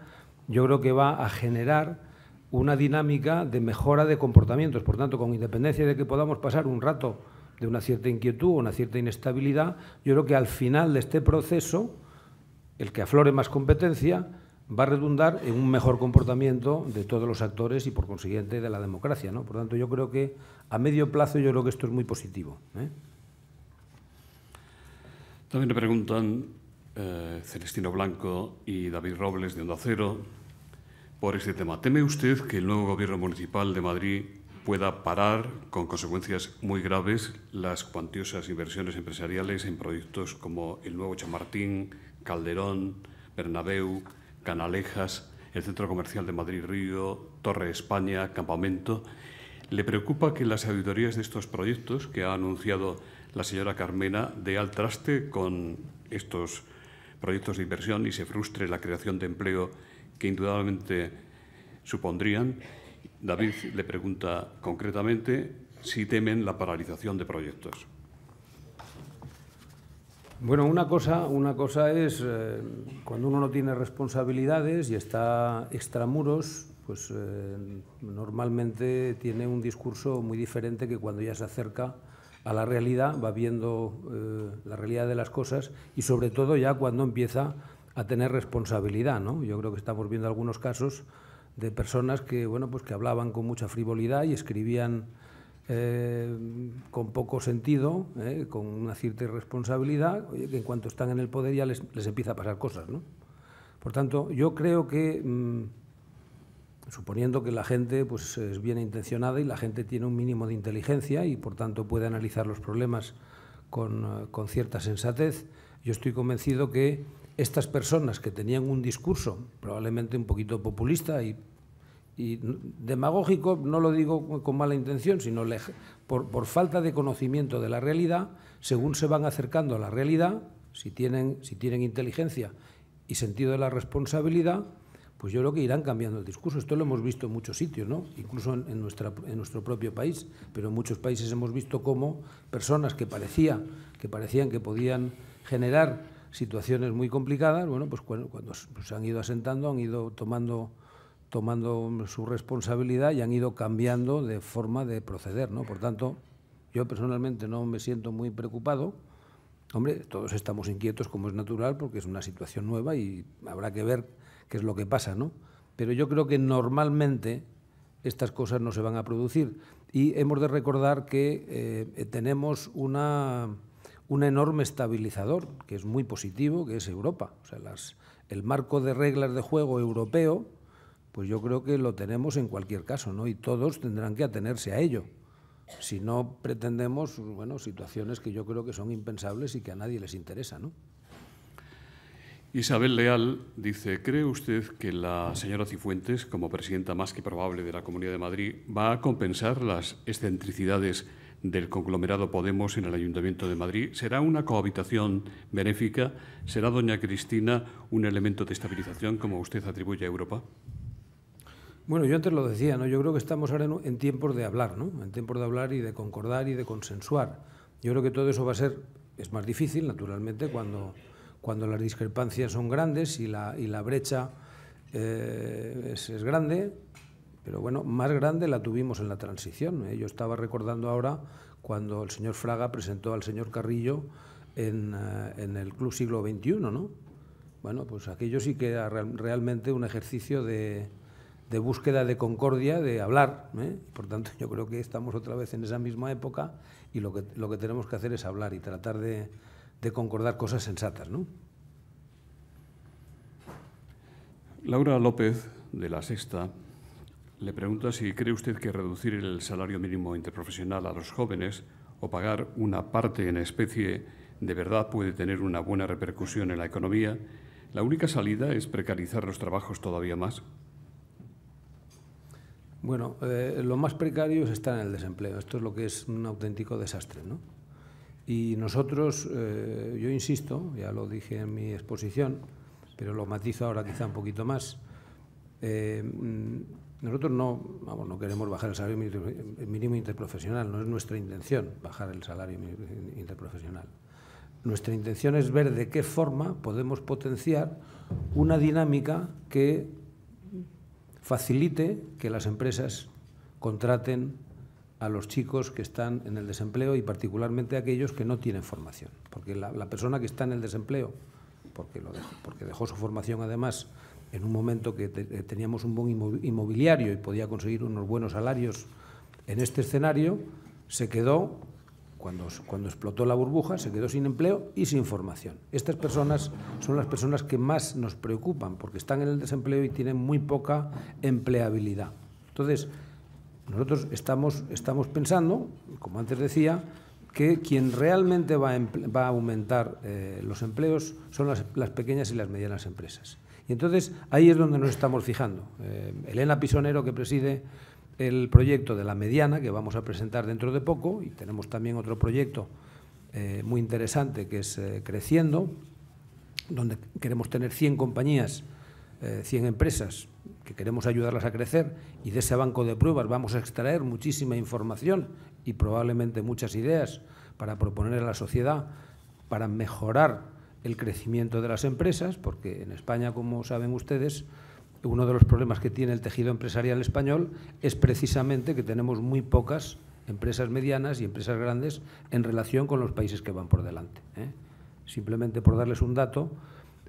yo creo que va a generar una dinámica de mejora de comportamientos. Por tanto, con independencia de que podamos pasar un rato de una cierta inquietud o una cierta inestabilidad, yo creo que al final de este proceso, el que aflore más competencia va a redundar en un mejor comportamiento de todos los actores y, por consiguiente, de la democracia. ¿no? Por tanto, yo creo que a medio plazo yo creo que esto es muy positivo. ¿eh? También le preguntan eh, Celestino Blanco y David Robles de Onda Cero por este tema. ¿Teme usted que el nuevo gobierno municipal de Madrid pueda parar con consecuencias muy graves las cuantiosas inversiones empresariales en proyectos como el nuevo Chamartín, Calderón, Bernabeu, Canalejas, el Centro Comercial de Madrid Río, Torre España, Campamento. Le preocupa que las auditorías de estos proyectos que ha anunciado la señora Carmena de al traste con estos proyectos de inversión y se frustre la creación de empleo que indudablemente supondrían David le pregunta concretamente si temen la paralización de proyectos. Bueno, una cosa, una cosa es eh, cuando uno no tiene responsabilidades y está extramuros, pues eh, normalmente tiene un discurso muy diferente que cuando ya se acerca a la realidad, va viendo eh, la realidad de las cosas y sobre todo ya cuando empieza a tener responsabilidad. ¿no? Yo creo que estamos viendo algunos casos de personas que, bueno, pues que hablaban con mucha frivolidad y escribían eh, con poco sentido, eh, con una cierta irresponsabilidad, que en cuanto están en el poder ya les, empieza a pasar cosas. ¿no? Por tanto, yo creo que, mm, suponiendo que la gente pues, es bien intencionada y la gente tiene un mínimo de inteligencia y por tanto puede analizar los problemas con, con cierta sensatez, yo estoy convencido que estas personas que tenían un discurso probablemente un poquito populista y, demagógico, no lo digo con mala intención, sino por, falta de conocimiento de la realidad, según se van acercando a la realidad, si tienen, si tienen inteligencia y sentido de la responsabilidad, pues yo creo que irán cambiando el discurso. Esto lo hemos visto en muchos sitios, ¿no? incluso en, en nuestro propio país, pero en muchos países hemos visto cómo personas que, parecía, que parecían que podían generar situaciones muy complicadas, bueno, pues cuando, se pues han ido asentando, han ido tomando tomando mm, su responsabilidad y han ido cambiando de forma de proceder, ¿no? Por tanto, yo personalmente no me siento muy preocupado. Hombre, todos estamos inquietos como es natural porque es una situación nueva y habrá que ver qué es lo que pasa, ¿no? Pero yo creo que normalmente estas cosas no se van a producir y hemos de recordar que eh, tenemos una un enorme estabilizador, que es muy positivo, que es Europa. O sea, las, el marco de reglas de juego europeo, pues yo creo que lo tenemos en cualquier caso, ¿no? Y todos tendrán que atenerse a ello. Si no pretendemos, bueno, situaciones que yo creo que son impensables y que a nadie les interesa, ¿no? Isabel Leal dice, ¿cree usted que la señora Cifuentes, como presidenta más que probable de la Comunidad de Madrid, va a compensar las excentricidades del conglomerado Podemos en el Ayuntamiento de Madrid. ¿Será una cohabitación benéfica? ¿Será, doña Cristina, un elemento de estabilización como usted atribuye a Europa? Bueno, yo antes lo decía, ¿no? yo creo que estamos ahora en, en tiempos de hablar, ¿no? en tiempos de hablar y de concordar y de consensuar. Yo creo que todo eso va a ser, es más difícil, naturalmente, cuando, cuando las discrepancias son grandes y la, y la brecha eh, es grande, pero bueno, más grande la tuvimos en la transición. ¿eh? Yo estaba recordando ahora cuando el señor Fraga presentó al señor Carrillo en, eh, el Club Siglo XXI, ¿no? Bueno, pues aquello sí que era realmente un ejercicio de, búsqueda de concordia, de hablar. ¿eh? Por tanto, yo creo que estamos otra vez en esa misma época y lo que, lo que tenemos que hacer es hablar y tratar de, de concordar cosas sensatas, ¿no? Laura López, de La Sexta, le pregunto si cree usted que reducir el salario mínimo interprofesional a los jóvenes o pagar una parte en especie de verdad puede tener una buena repercusión en la economía. La única salida es precarizar los trabajos todavía más. Bueno, eh, lo más precarios está en el desempleo. Esto es lo que es un auténtico desastre, Y nosotros, eh, yo insisto, ya lo dije en mi exposición, pero lo matizo ahora quizá un poquito más. Eh, mm, nosotros no, vamos, no queremos bajar el salario mínimo eh, interprofesional, no es nuestra intención bajar el salario interprofesional. Nuestra intención es ver de qué forma podemos potenciar una dinámica que facilite que las empresas contraten a los chicos que están en el desempleo y particularmente a aquellos que no tienen formación. Porque la, persona que está en el desempleo, porque, lo porque dejó su formación además en un momento que eh, teníamos un buen inmobiliario y podía conseguir unos buenos salarios en este escenario, se quedó, cuando, explotó la burbuja, se quedó sin empleo y sin formación. Estas personas son las personas que más nos preocupan porque están en el desempleo y tienen muy poca empleabilidad. Entonces, nosotros estamos, pensando, como antes decía, que quien realmente va a, aumentar eh, los empleos son las pequeñas y las medianas empresas. Y entonces ahí es donde nos estamos fijando. Eh, Elena Pisonero, que preside el proyecto de la mediana, que vamos a presentar dentro de poco, y tenemos también otro proyecto eh, muy interesante que es eh, Creciendo, donde queremos tener 100 compañías, 100 empresas que queremos ayudarlas a crecer y de ese banco de pruebas vamos a extraer muchísima información y probablemente muchas ideas para proponer a la sociedad para mejorar el crecimiento de las empresas, porque en España, como saben ustedes, uno de los problemas que tiene el tejido empresarial español es precisamente que tenemos muy pocas empresas medianas y empresas grandes en relación con los países que van por delante. ¿eh? Simplemente por darles un dato,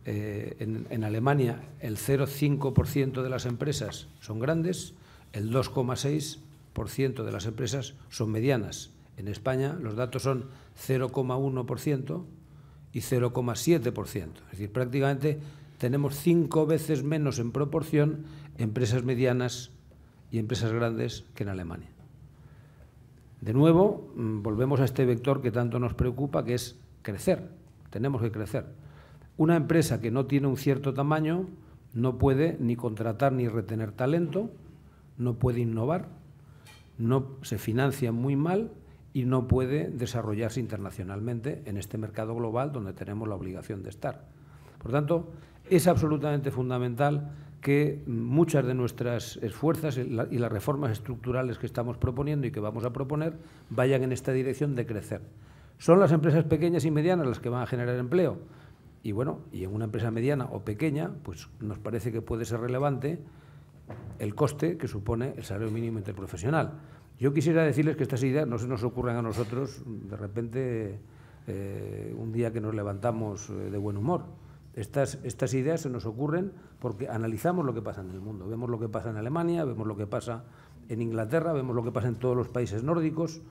eh, en, en, Alemania el 0,5% de las empresas son grandes, el 2,6% de las empresas son medianas. En España los datos son 0,1%, y 0,7%. Es decir, prácticamente tenemos cinco veces menos en proporción empresas medianas y empresas grandes que en Alemania. De nuevo, mm, volvemos a este vector que tanto nos preocupa, que es crecer. Tenemos que crecer. Una empresa que no tiene un cierto tamaño no puede ni contratar ni retener talento, no puede innovar, no se financia muy mal y no puede desarrollarse internacionalmente en este mercado global donde tenemos la obligación de estar. Por tanto, es absolutamente fundamental que muchas de nuestras esfuerzas y las reformas estructurales que estamos proponiendo y que vamos a proponer vayan en esta dirección de crecer. Son las empresas pequeñas y medianas las que van a generar empleo. Y bueno, y en una empresa mediana o pequeña, pues nos parece que puede ser relevante el coste que supone el salario mínimo interprofesional. Yo quisiera decirles que estas ideas no se nos ocurren a nosotros de repente eh, un día que nos levantamos eh, de buen humor. Estas, estas ideas se nos ocurren porque analizamos lo que pasa en el mundo. Vemos lo que pasa en Alemania, vemos lo que pasa en Inglaterra, vemos lo que pasa en todos los países nórdicos,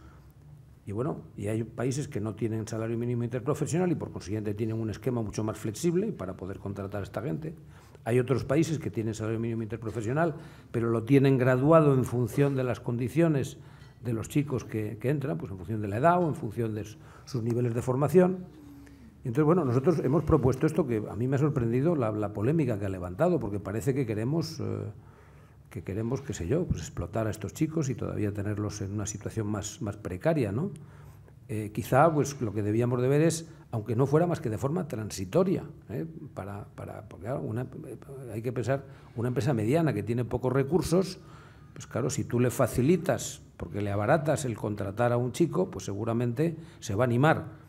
y bueno, y hay países que no tienen salario mínimo interprofesional y por consiguiente tienen un esquema mucho más flexible para poder contratar a esta gente. Hay otros países que tienen salario mínimo interprofesional, pero lo tienen graduado en función de las condiciones de los chicos que, entran, pues en función de la edad o en función de sus niveles de formación. Entonces, bueno, nosotros hemos propuesto esto que a mí me ha sorprendido la, polémica que ha levantado, porque parece que queremos... Eh, que queremos, qué sé yo, pues explotar a estos chicos y todavía tenerlos en una situación más, más precaria, ¿no? Eh, quizá pues lo que debíamos de ver es, aunque no fuera más que de forma transitoria, ¿eh? para, para, porque hay que pensar, una empresa mediana que tiene pocos recursos, pues claro, si tú le facilitas, porque le abaratas el contratar a un chico, pues seguramente se va a animar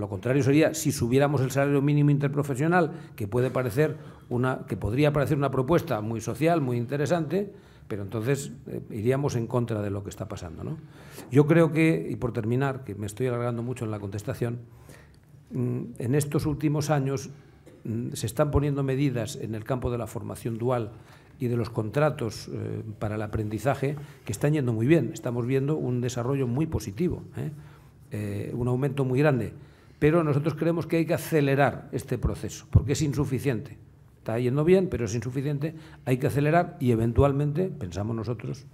lo contrario sería si subiéramos el salario mínimo interprofesional, que puede parecer una que podría parecer una propuesta muy social, muy interesante, pero entonces eh, iríamos en contra de lo que está pasando, Yo creo que y por terminar, que me estoy alargando mucho en la contestación, mm, en estos últimos años mm, se están poniendo medidas en el campo de la formación dual y de los contratos eh, para el aprendizaje que están yendo muy bien. Estamos viendo un desarrollo muy positivo, ¿eh? un aumento muy grande pero nosotros creemos que hay que acelerar este proceso, porque es insuficiente. Está yendo bien, pero es insuficiente, hay que acelerar y eventualmente, pensamos nosotros,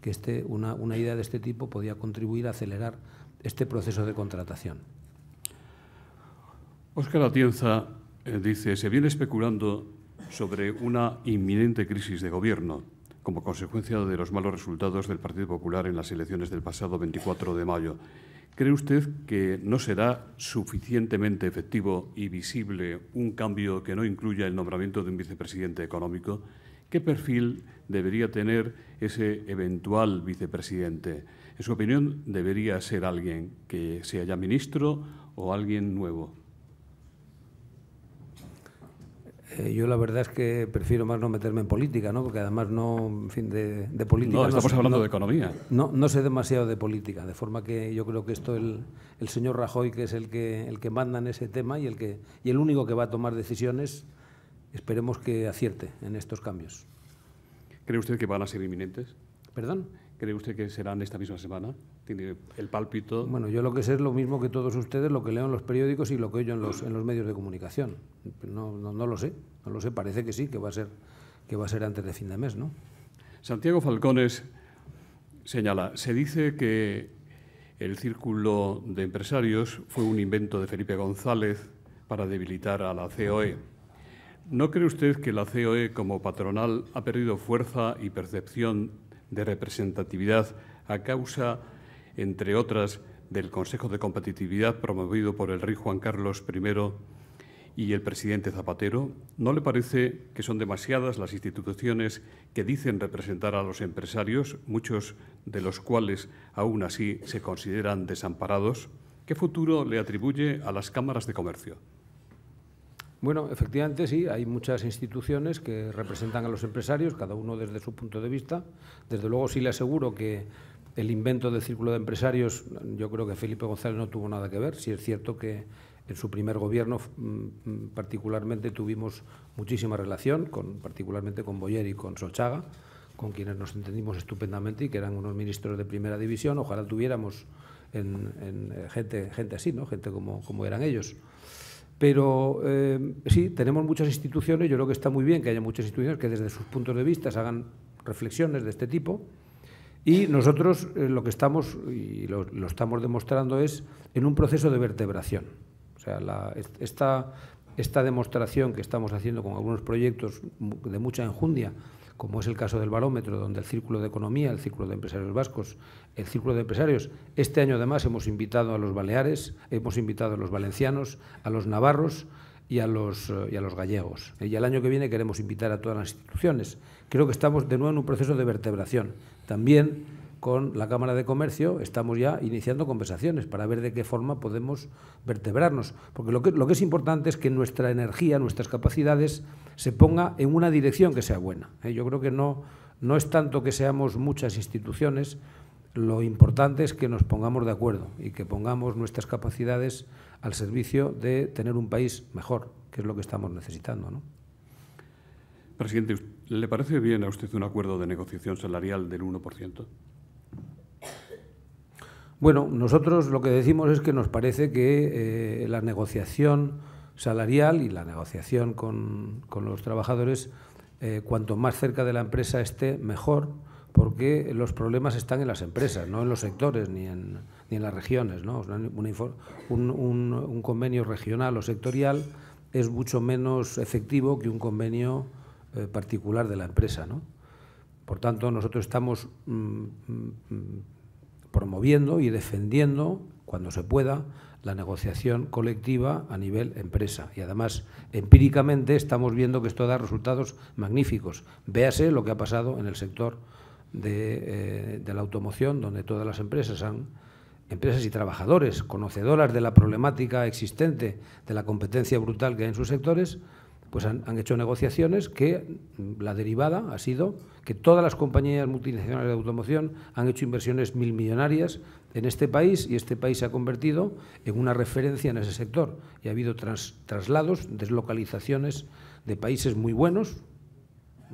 que este, una, idea de este tipo podría contribuir a acelerar este proceso de contratación. Óscar Atienza eh, dice, se viene especulando sobre una inminente crisis de gobierno como consecuencia de los malos resultados del Partido Popular en las elecciones del pasado 24 de mayo. ¿Cree usted que no será suficientemente efectivo y visible un cambio que no incluya el nombramiento de un vicepresidente económico? ¿Qué perfil debería tener ese eventual vicepresidente? En su opinión, ¿debería ser alguien que sea ya ministro o alguien nuevo? Eh, yo la verdad es que prefiero más no meterme en política, ¿no? Porque además no, en fin, de, política... No, estamos hablando de economía. No, no sé demasiado de política, de forma que yo creo que esto el, señor Rajoy, que es el que, el que manda en ese tema y el, que, y el único que va a tomar decisiones, esperemos que acierte en estos cambios. ¿Cree usted que van a ser inminentes? ¿Perdón? ¿Cree usted que serán esta misma semana? ¿Tiene el pálpito? Bueno, yo lo que sé es lo mismo que todos ustedes, lo que leo en los periódicos y lo que oigo en los, medios de comunicación. No, lo sé, no lo sé, parece que sí, que va, a ser, que va a ser antes de fin de mes, ¿no? Santiago Falcones señala, se dice que el círculo de empresarios fue un invento de Felipe González para debilitar a la COE. ¿No cree usted que la COE como patronal ha perdido fuerza y percepción de representatividad a causa, entre otras, del Consejo de Competitividad promovido por el rey Juan Carlos I y el presidente Zapatero, ¿no le parece que son demasiadas las instituciones que dicen representar a los empresarios, muchos de los cuales aún así se consideran desamparados? ¿Qué futuro le atribuye a las cámaras de comercio? Bueno, efectivamente sí, hay muchas instituciones que representan a los empresarios, cada uno desde su punto de vista. Desde luego sí le aseguro que el invento del círculo de empresarios, yo creo que Felipe González no tuvo nada que ver, si sí es cierto que en su primer gobierno mm, mm, particularmente tuvimos muchísima relación, particularmente con Boyer y con Sochaga, con quienes nos entendimos estupendamente y que eran unos ministros de primera división. Ojalá tuviéramos en, eh, gente, gente así, ¿no? gente como eran ellos. Pero eh, sí, tenemos muchas instituciones, yo creo que está muy bien que haya muchas instituciones que desde sus puntos de vista hagan reflexiones de este tipo. Y nosotros eh, lo que estamos, y lo, estamos demostrando, es en un proceso de vertebración. O sea, esta demostración que estamos haciendo con algunos proyectos de mucha enjundia, como es el caso del barómetro, donde el Círculo de Economía, el Círculo de Empresarios Vascos, el Círculo de Empresarios, este año además hemos invitado a los baleares, hemos invitado a los valencianos, a los navarros y a los, eh, y a los gallegos. Y el año que viene queremos invitar a todas las instituciones. Creo que estamos de nuevo en un proceso de vertebración. También con la Cámara de Comercio estamos ya iniciando conversaciones para ver de qué forma podemos vertebrarnos. Porque lo que, es importante es que nuestra energía, nuestras capacidades, se ponga en una dirección que sea buena. ¿eh? Yo creo que no, no es tanto que seamos muchas instituciones, lo importante es que nos pongamos de acuerdo y que pongamos nuestras capacidades al servicio de tener un país mejor, que es lo que estamos necesitando. Presidente, ¿le parece bien a usted un acuerdo de negociación salarial del 1%? Bueno, nosotros lo que decimos es que nos parece que eh, la negociación salarial y la negociación con, los trabajadores, eh, cuanto más cerca de la empresa esté, mejor, porque los problemas están en las empresas, no en los sectores ni en, ni en las regiones. ¿no? Un, convenio regional o sectorial es mucho menos efectivo que un convenio eh, particular de la empresa. ¿no? Por tanto, nosotros estamos mm, mm, mm, promoviendo y defendiendo, cuando se pueda, la negociación colectiva a nivel empresa. Y además, empíricamente estamos viendo que esto da resultados magníficos. Véase lo que ha pasado en el sector de, eh, de la automoción, donde todas las empresas han empresas y trabajadores conocedoras de la problemática existente de la competencia brutal que hay en sus sectores, pues han, hecho negociaciones que mm, la derivada ha sido que todas las compañías multinacionales de automoción han hecho inversiones mil millonarias en este país y este país se ha convertido en una referencia en ese sector. Y ha habido traslados, deslocalizaciones de países muy buenos,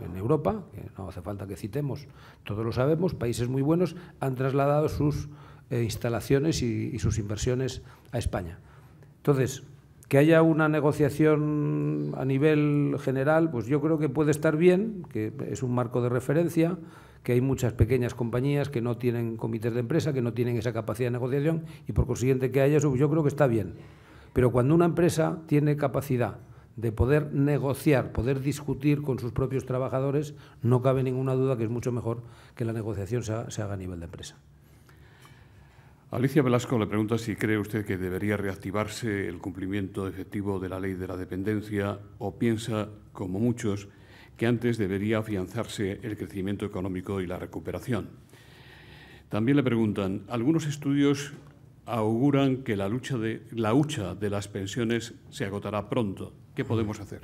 en Europa, que no hace falta que citemos, todos lo sabemos, países muy buenos han trasladado sus eh, instalaciones y, y sus inversiones a España. Entonces, que haya una negociación a nivel general, pues yo creo que puede estar bien, que es un marco de referencia, que hay muchas pequeñas compañías que no tienen comités de empresa, que no tienen esa capacidad de negociación y por consiguiente que haya eso, pues yo creo que está bien. Pero cuando una empresa tiene capacidad de poder negociar, poder discutir con sus propios trabajadores, no cabe ninguna duda que es mucho mejor que la negociación se haga a nivel de empresa. Alicia Velasco le pregunta si cree usted que debería reactivarse el cumplimiento efectivo de la ley de la dependencia o piensa, como muchos, que antes debería afianzarse el crecimiento económico y la recuperación. También le preguntan, algunos estudios auguran que la, lucha de, la hucha de las pensiones se agotará pronto. ¿Qué podemos hacer?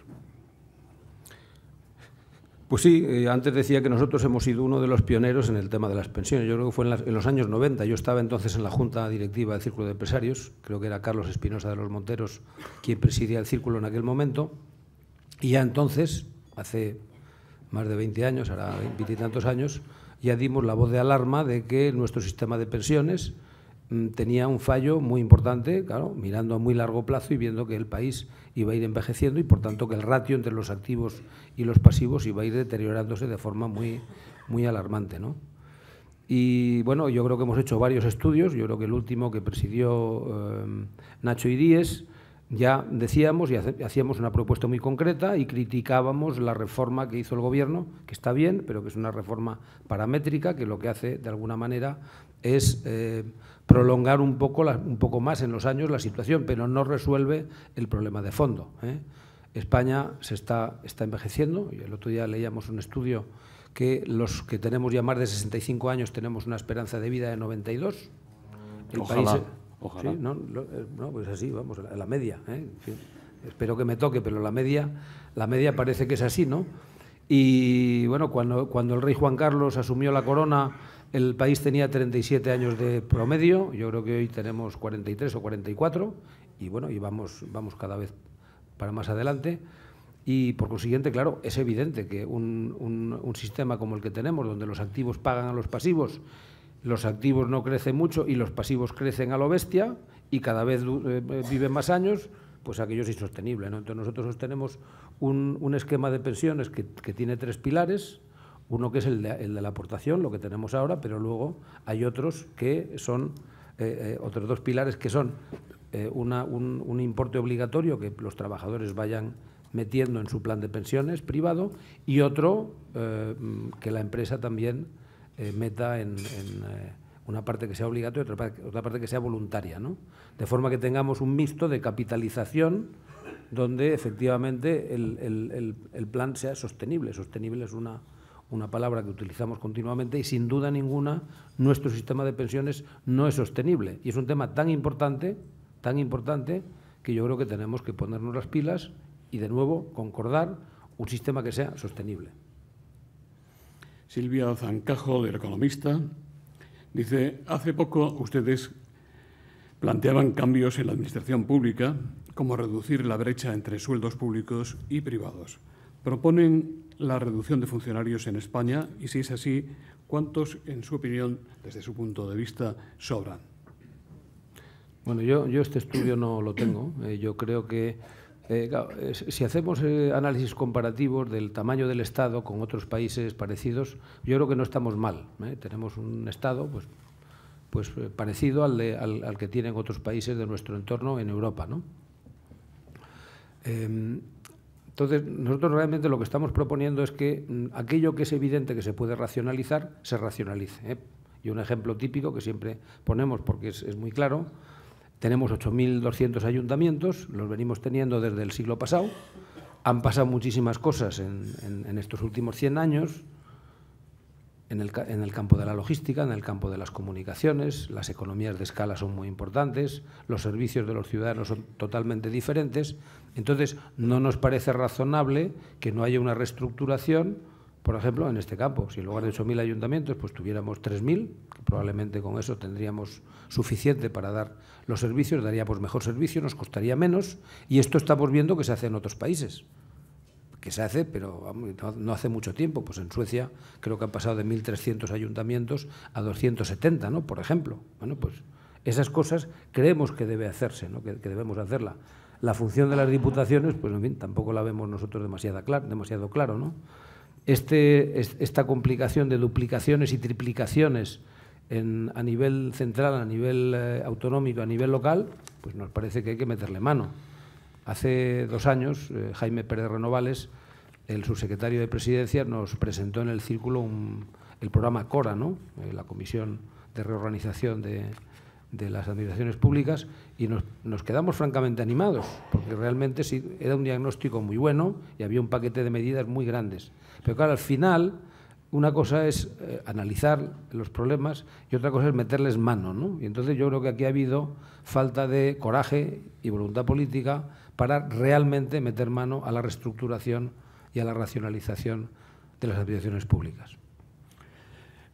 Pues sí, eh, antes decía que nosotros hemos sido uno de los pioneros en el tema de las pensiones. Yo creo que fue en, los años 90. Yo estaba entonces en la Junta Directiva del Círculo de Empresarios, creo que era Carlos Espinosa de los Monteros quien presidía el círculo en aquel momento. Y ya entonces, hace más de 20 años, ahora tantos años, ya dimos la voz de alarma de que nuestro sistema de pensiones Mm, tenía un fallo muy importante, claro, mirando a muy largo plazo y viendo que el país iba a ir envejeciendo y por tanto que el ratio entre los activos y los pasivos iba a ir deteriorándose de forma muy, muy alarmante. ¿no? Y bueno, yo creo que hemos hecho varios estudios, yo creo que el último que presidió em, Nacho Iríes, ya decíamos y hacíamos una propuesta muy concreta y criticábamos la reforma que hizo el Gobierno, que está bien, pero que es una reforma paramétrica, que lo que hace de alguna manera es... Eh, prolongar un poco, un poco más en los años la situación, pero no resuelve el problema de fondo. ¿eh? España se está, está envejeciendo, y el otro día leíamos un estudio que los que tenemos ya más de 65 años tenemos una esperanza de vida de 92. ojalá, ojalá. ¿sí? Eh, no, pues así, vamos, la media. ¿eh? espero que me toque, pero la media, la media parece que es así, ¿no? Y bueno, cuando, cuando el rey Juan Carlos asumió la corona el país tenía 37 años de promedio, yo creo que hoy tenemos 43 o 44 y bueno, y vamos, vamos cada vez para más adelante. Y por consiguiente, claro, es evidente que un, sistema como el que tenemos, donde los activos pagan a los pasivos, los activos no crecen mucho y los pasivos crecen a lo bestia y cada vez eh, eh, viven más años, pues aquello es insostenible. Entonces nosotros tenemos un, un esquema de pensiones que, que tiene tres pilares, uno que es el de, la aportación, lo que tenemos ahora, pero luego hay otros que son, eh, eh, otros dos pilares que son eh, un, importe obligatorio que los trabajadores vayan metiendo en su plan de pensiones privado y otro mm, que la empresa también meta en, una parte que sea obligatoria y otra, parte que sea voluntaria. ¿no? De forma que tengamos un mixto de capitalización donde efectivamente el, el, el plan sea sostenible. Sostenible es una, una palabra que utilizamos continuamente, y sin duda ninguna nuestro sistema de pensiones no es sostenible. Y es un tema tan importante, tan importante, que yo creo que tenemos que ponernos las pilas y, de nuevo, concordar un sistema que sea sostenible. Silvia Zancajo, del Economista, dice, hace poco ustedes planteaban cambios en la administración pública, como reducir la brecha entre sueldos públicos y privados. Proponen la reducción de funcionarios en España y, si es así, cuántos, en su opinión, desde su punto de vista, sobran? Bueno, yo, yo este estudio no lo tengo. Eh, yo creo que eh, si hacemos eh, análisis comparativos del tamaño del Estado con otros países parecidos, yo creo que no estamos mal. Tenemos un Estado pues, pues parecido al, al, que tienen otros países de nuestro entorno en Europa. ¿no? Em, entonces, nosotros realmente lo que estamos proponiendo es que mm, aquello que es evidente que se puede racionalizar, se racionalice. ¿eh? Y un ejemplo típico que siempre ponemos porque es, muy claro, tenemos 8.200 ayuntamientos, los venimos teniendo desde el siglo pasado, han pasado muchísimas cosas en, en estos últimos 100 años, en el, campo de la logística, en el campo de las comunicaciones, las economías de escala son muy importantes, los servicios de los ciudadanos son totalmente diferentes. Entonces, no nos parece razonable que no haya una reestructuración, por ejemplo, en este campo. Si en lugar de 8.000 ayuntamientos, pues tuviéramos 3.000, probablemente con eso tendríamos suficiente para dar los servicios, daríamos mejor servicio, nos costaría menos, y esto estamos viendo que se hace en otros países que se hace, pero no, hace mucho tiempo, pues en Suecia creo que han pasado de 1.300 ayuntamientos a 270, ¿no? Por ejemplo. Bueno, pues esas cosas creemos que debe hacerse, ¿no? que, debemos hacerla. La función de las diputaciones, pues tampoco la vemos nosotros demasiado, demasiado claro, ¿no? Este, esta complicación de duplicaciones y triplicaciones en, a nivel central, a nivel eh, autonómico, a nivel local, pues nos parece que hay que meterle mano. Hace dos años, eh, Jaime Pérez Renovales, el subsecretario de Presidencia, nos presentó en el círculo el programa CORA, ¿no? Eh, la Comisión de Reorganización de, las Administraciones Públicas, y nos, quedamos francamente animados, porque realmente sí, era un diagnóstico muy bueno y había un paquete de medidas muy grandes. Pero claro, al final, una cosa es eh, analizar los problemas y otra cosa es meterles mano, ¿no? Y entonces yo creo que aquí ha habido falta de coraje y voluntad política para realmente meter mano a la reestructuración y a la racionalización de las administraciones públicas.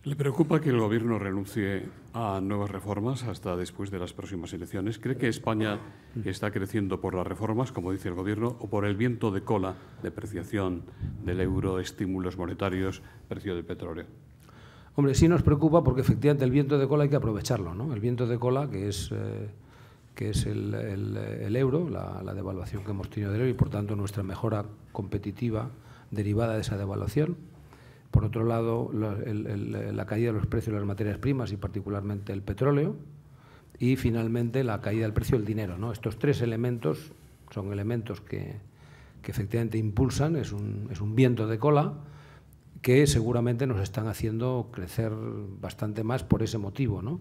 ¿Le preocupa que el Gobierno renuncie a nuevas reformas hasta después de las próximas elecciones? ¿Cree que España está creciendo por las reformas, como dice el Gobierno, o por el viento de cola, depreciación del euro, estímulos monetarios, precio del petróleo? Hombre, sí nos preocupa porque efectivamente el viento de cola hay que aprovecharlo, ¿no? El viento de cola, que es eh, que es el, euro, la, devaluación que hemos tenido del euro y, por tanto, nuestra mejora competitiva derivada de esa devaluación. Por otro lado, la, caída de los precios de las materias primas y particularmente el petróleo. Y, finalmente, la caída del precio del dinero. Estos tres elementos son elementos que, que efectivamente impulsan, es un, es un viento de cola, que seguramente nos están haciendo crecer bastante más por ese motivo, ¿no?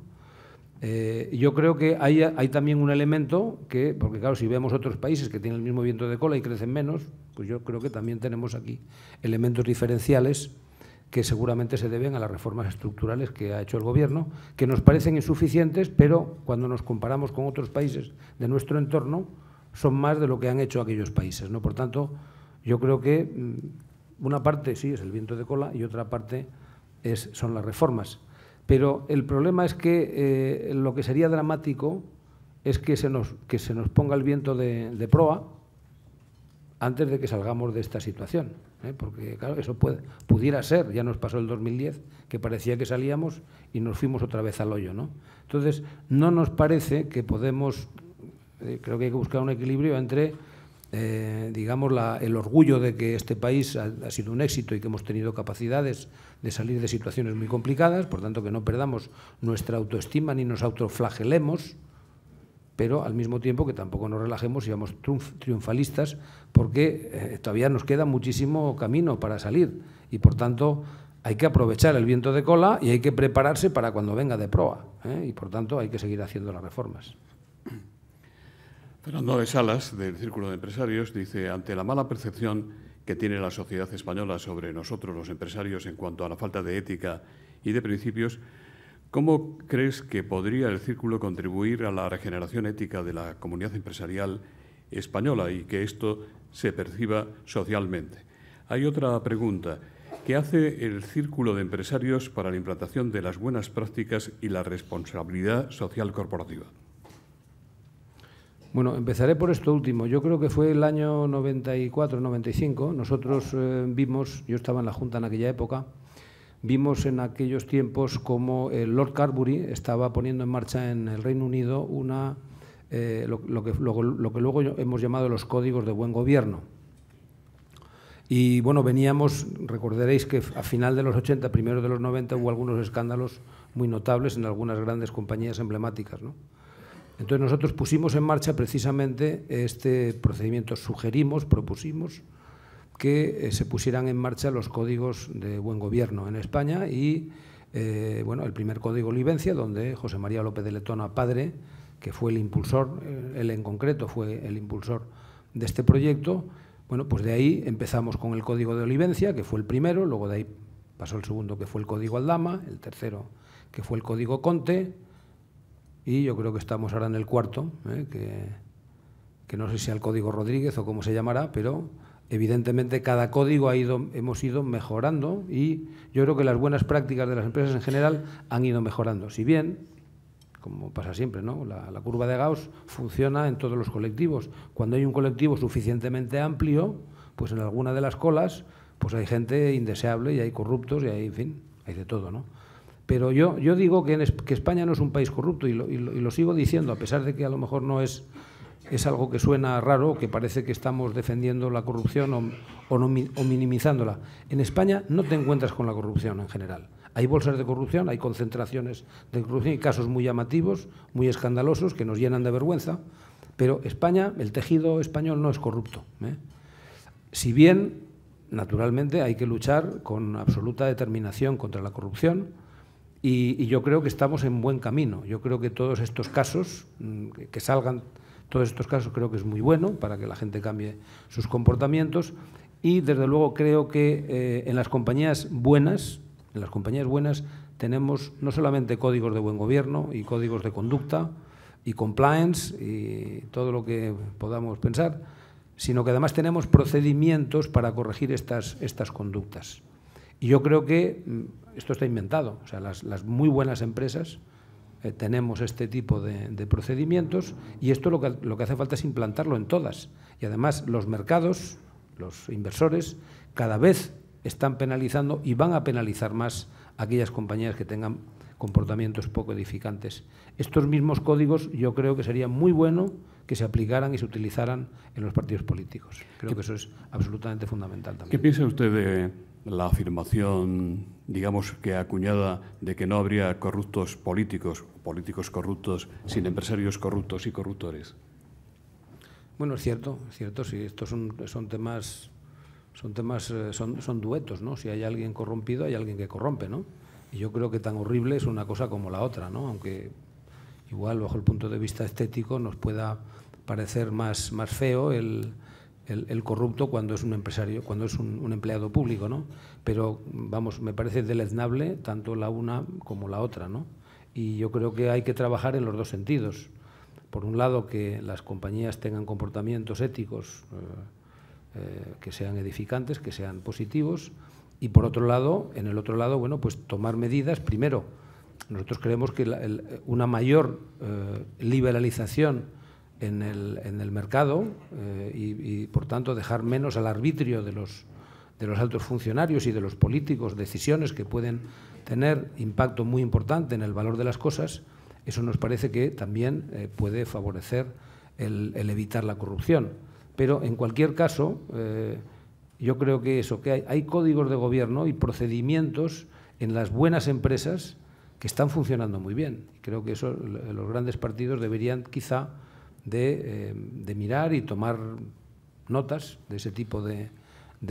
Eh, yo creo que hay, también un elemento que, porque claro, si vemos otros países que tienen el mismo viento de cola y crecen menos, pues yo creo que también tenemos aquí elementos diferenciales que seguramente se deben a las reformas estructurales que ha hecho el Gobierno, que nos parecen insuficientes, pero cuando nos comparamos con otros países de nuestro entorno, son más de lo que han hecho aquellos países. ¿no? Por tanto, yo creo que mm, una parte sí es el viento de cola y otra parte son las reformas. Pero el problema es que eh, lo que sería dramático es que se nos, que se nos ponga el viento de, proa antes de que salgamos de esta situación. ¿eh? Porque, claro, eso puede, pudiera ser, ya nos pasó el 2010, que parecía que salíamos y nos fuimos otra vez al hoyo. ¿no? Entonces, no nos parece que podemos, eh, creo que hay que buscar un equilibrio entre eh, digamos, el orgullo de que este país ha, sido un éxito y que hemos tenido capacidades de salir de situaciones muy complicadas, por tanto que no perdamos nuestra autoestima ni nos autoflagelemos, pero al mismo tiempo que tampoco nos relajemos y vamos triunfalistas, porque eh, todavía nos queda muchísimo camino para salir y por tanto hay que aprovechar el viento de cola y hay que prepararse para cuando venga de proa. ¿eh? Y por tanto hay que seguir haciendo las reformas. Fernando de Salas, del Círculo de Empresarios, dice, ante la mala percepción que tiene la sociedad española sobre nosotros los empresarios en cuanto a la falta de ética y de principios, ¿cómo crees que podría el Círculo contribuir a la regeneración ética de la comunidad empresarial española y que esto se perciba socialmente? Hay otra pregunta. ¿Qué hace el Círculo de Empresarios para la implantación de las buenas prácticas y la responsabilidad social corporativa? Bueno, empezaré por esto último. Yo creo que fue el año 94-95. Nosotros eh, vimos, yo estaba en la Junta en aquella época, vimos en aquellos tiempos como el Lord Carbury estaba poniendo en marcha en el Reino Unido una, eh, lo, que, lo que luego hemos llamado los códigos de buen gobierno. Y bueno, veníamos, recordaréis que a final de los 80, primero de los 90, hubo algunos escándalos muy notables en algunas grandes compañías emblemáticas, ¿no? Entonces nosotros pusimos en marcha precisamente este procedimiento, sugerimos, propusimos que eh, se pusieran en marcha los códigos de buen gobierno en España y eh, bueno, el primer código Olivencia, donde José María López de Letona, padre, que fue el impulsor, eh, él en concreto fue el impulsor de este proyecto, bueno, pues de ahí empezamos con el código de Olivencia, que fue el primero, luego de ahí pasó el segundo, que fue el código Aldama, el tercero, que fue el código Conte, y yo creo que estamos ahora en el cuarto, ¿eh? que, que, no sé si al código Rodríguez o cómo se llamará, pero evidentemente cada código ha ido, hemos ido mejorando y yo creo que las buenas prácticas de las empresas en general han ido mejorando. Si bien, como pasa siempre, ¿no? la, curva de Gauss funciona en todos los colectivos. Cuando hay un colectivo suficientemente amplio, pues en alguna de las colas pues hay gente indeseable y hay corruptos y hay, en fin, hay de todo, ¿no? Pero yo, yo digo que, España no es un país corrupto y lo, sigo diciendo, a pesar de que a lo mejor no es, algo que suena raro, que parece que estamos defendiendo la corrupción o, o, minimizándola. En España no te encuentras con la corrupción en general. Hay bolsas de corrupción, hay concentraciones de corrupción y casos muy llamativos, muy escandalosos, que nos llenan de vergüenza, pero España, el tejido español no es corrupto. ¿eh? Si bien, naturalmente, hay que luchar con absoluta determinación contra la corrupción, y, yo creo que estamos en buen camino. Yo creo que todos estos casos, mm, que salgan todos estos casos, creo que es muy bueno para que la gente cambie sus comportamientos. Y desde luego creo que eh, en las compañías buenas, en las compañías buenas tenemos no solamente códigos de buen gobierno y códigos de conducta y compliance y todo lo que podamos pensar, sino que además tenemos procedimientos para corregir estas, estas conductas. Y yo creo que mm, esto está inventado. O sea, las, muy buenas empresas eh, tenemos este tipo de, procedimientos y esto lo que, lo que hace falta es implantarlo en todas. Y además los mercados, los inversores, cada vez están penalizando y van a penalizar más aquellas compañías que tengan comportamientos poco edificantes. Estos mismos códigos yo creo que sería muy bueno que se aplicaran y se utilizaran en los partidos políticos. Creo que eso es absolutamente fundamental también. ¿Qué piensa usted de, la afirmación, digamos que acuñada, de que no habría corruptos políticos, políticos corruptos sin empresarios corruptos y corruptores? Bueno, es cierto, es cierto, sí, estos son, son temas, son temas, eh, son, son duetos, ¿no? Si hay alguien corrompido, hay alguien que corrompe, ¿no? Y yo creo que tan horrible es una cosa como la otra, ¿no? Aunque igual bajo el punto de vista estético nos pueda parecer más, más feo el, el, corrupto cuando es un empresario, cuando es un, empleado público, ¿no? Pero, vamos, me parece deleznable tanto la una como la otra, ¿no? Y yo creo que hay que trabajar en los dos sentidos. Por un lado, que las compañías tengan comportamientos éticos eh, eh, que sean edificantes, que sean positivos, y por otro lado, en el otro lado, bueno, pues tomar medidas. Primero, nosotros creemos que una mayor eh, liberalización en el, en el mercado eh, y, por tanto, dejar menos al arbitrio de los, de los altos funcionarios y de los políticos decisiones que pueden tener impacto muy importante en el valor de las cosas, eso nos parece que también eh, puede favorecer el, evitar la corrupción. Pero en cualquier caso, eh, yo creo que eso, que hay, hay, códigos de gobierno y procedimientos en las buenas empresas que están funcionando muy bien. Creo que eso los grandes partidos deberían quizá eh, de, mirar y tomar notas de ese tipo de,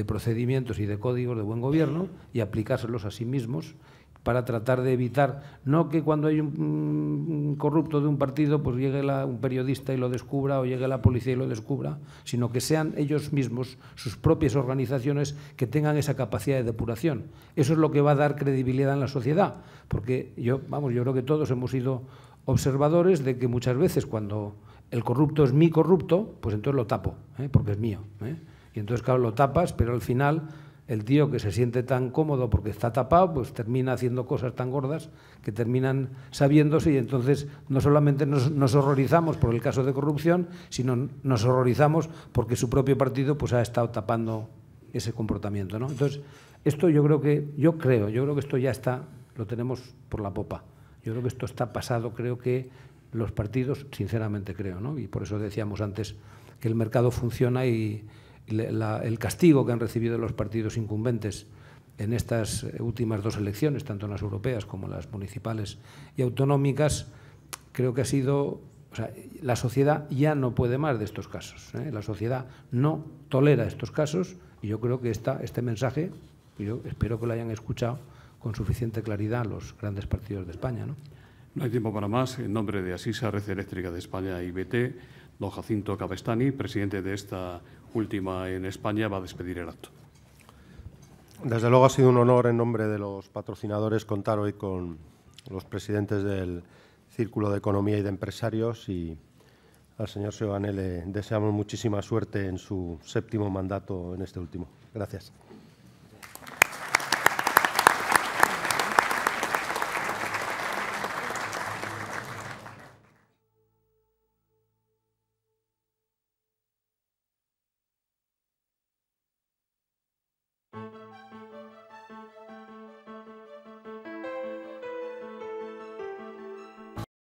procedimientos y de códigos de buen gobierno y aplicárselos a sí mismos para tratar de evitar, no que cuando hay un, corrupto de un partido, pues llegue un periodista y lo descubra o llegue la policía y lo descubra, sino que sean ellos mismos, sus propias organizaciones, que tengan esa capacidad de depuración. Eso es lo que va a dar credibilidad en la sociedad, porque yo, vamos, yo creo que todos hemos sido observadores de que muchas veces cuando el corrupto es mi corrupto, pues entonces lo tapo, ¿eh? porque es mío. ¿eh? Y entonces, claro, lo tapas, pero al final el tío que se siente tan cómodo porque está tapado, pues termina haciendo cosas tan gordas que terminan sabiéndose y entonces no solamente nos, horrorizamos por el caso de corrupción, sino nos horrorizamos porque su propio partido pues ha estado tapando ese comportamiento, ¿no? Entonces, esto yo creo que yo creo, yo creo que esto ya está, lo tenemos por la popa. Yo creo que esto está pasado, creo que los partidos, sinceramente creo, ¿no? Y por eso decíamos antes que el mercado funciona y, el castigo que han recibido los partidos incumbentes en estas últimas dos elecciones, tanto en las europeas como en las municipales y autonómicas, creo que ha sido... O sea, la sociedad ya no puede más de estos casos. ¿eh? La sociedad no tolera estos casos y yo creo que este mensaje, yo espero que lo hayan escuchado con suficiente claridad los grandes partidos de España. ¿no? No hay tiempo para más. En nombre de Asisa, Red Eléctrica de España y BT, don Jacinto Cabestani, presidente de esta última en España, va a despedir el acto. Desde luego ha sido un honor en nombre de los patrocinadores contar hoy con los presidentes del Círculo de Economía y de Empresarios y al señor Seoane le deseamos muchísima suerte en su séptimo mandato en este último. Gracias.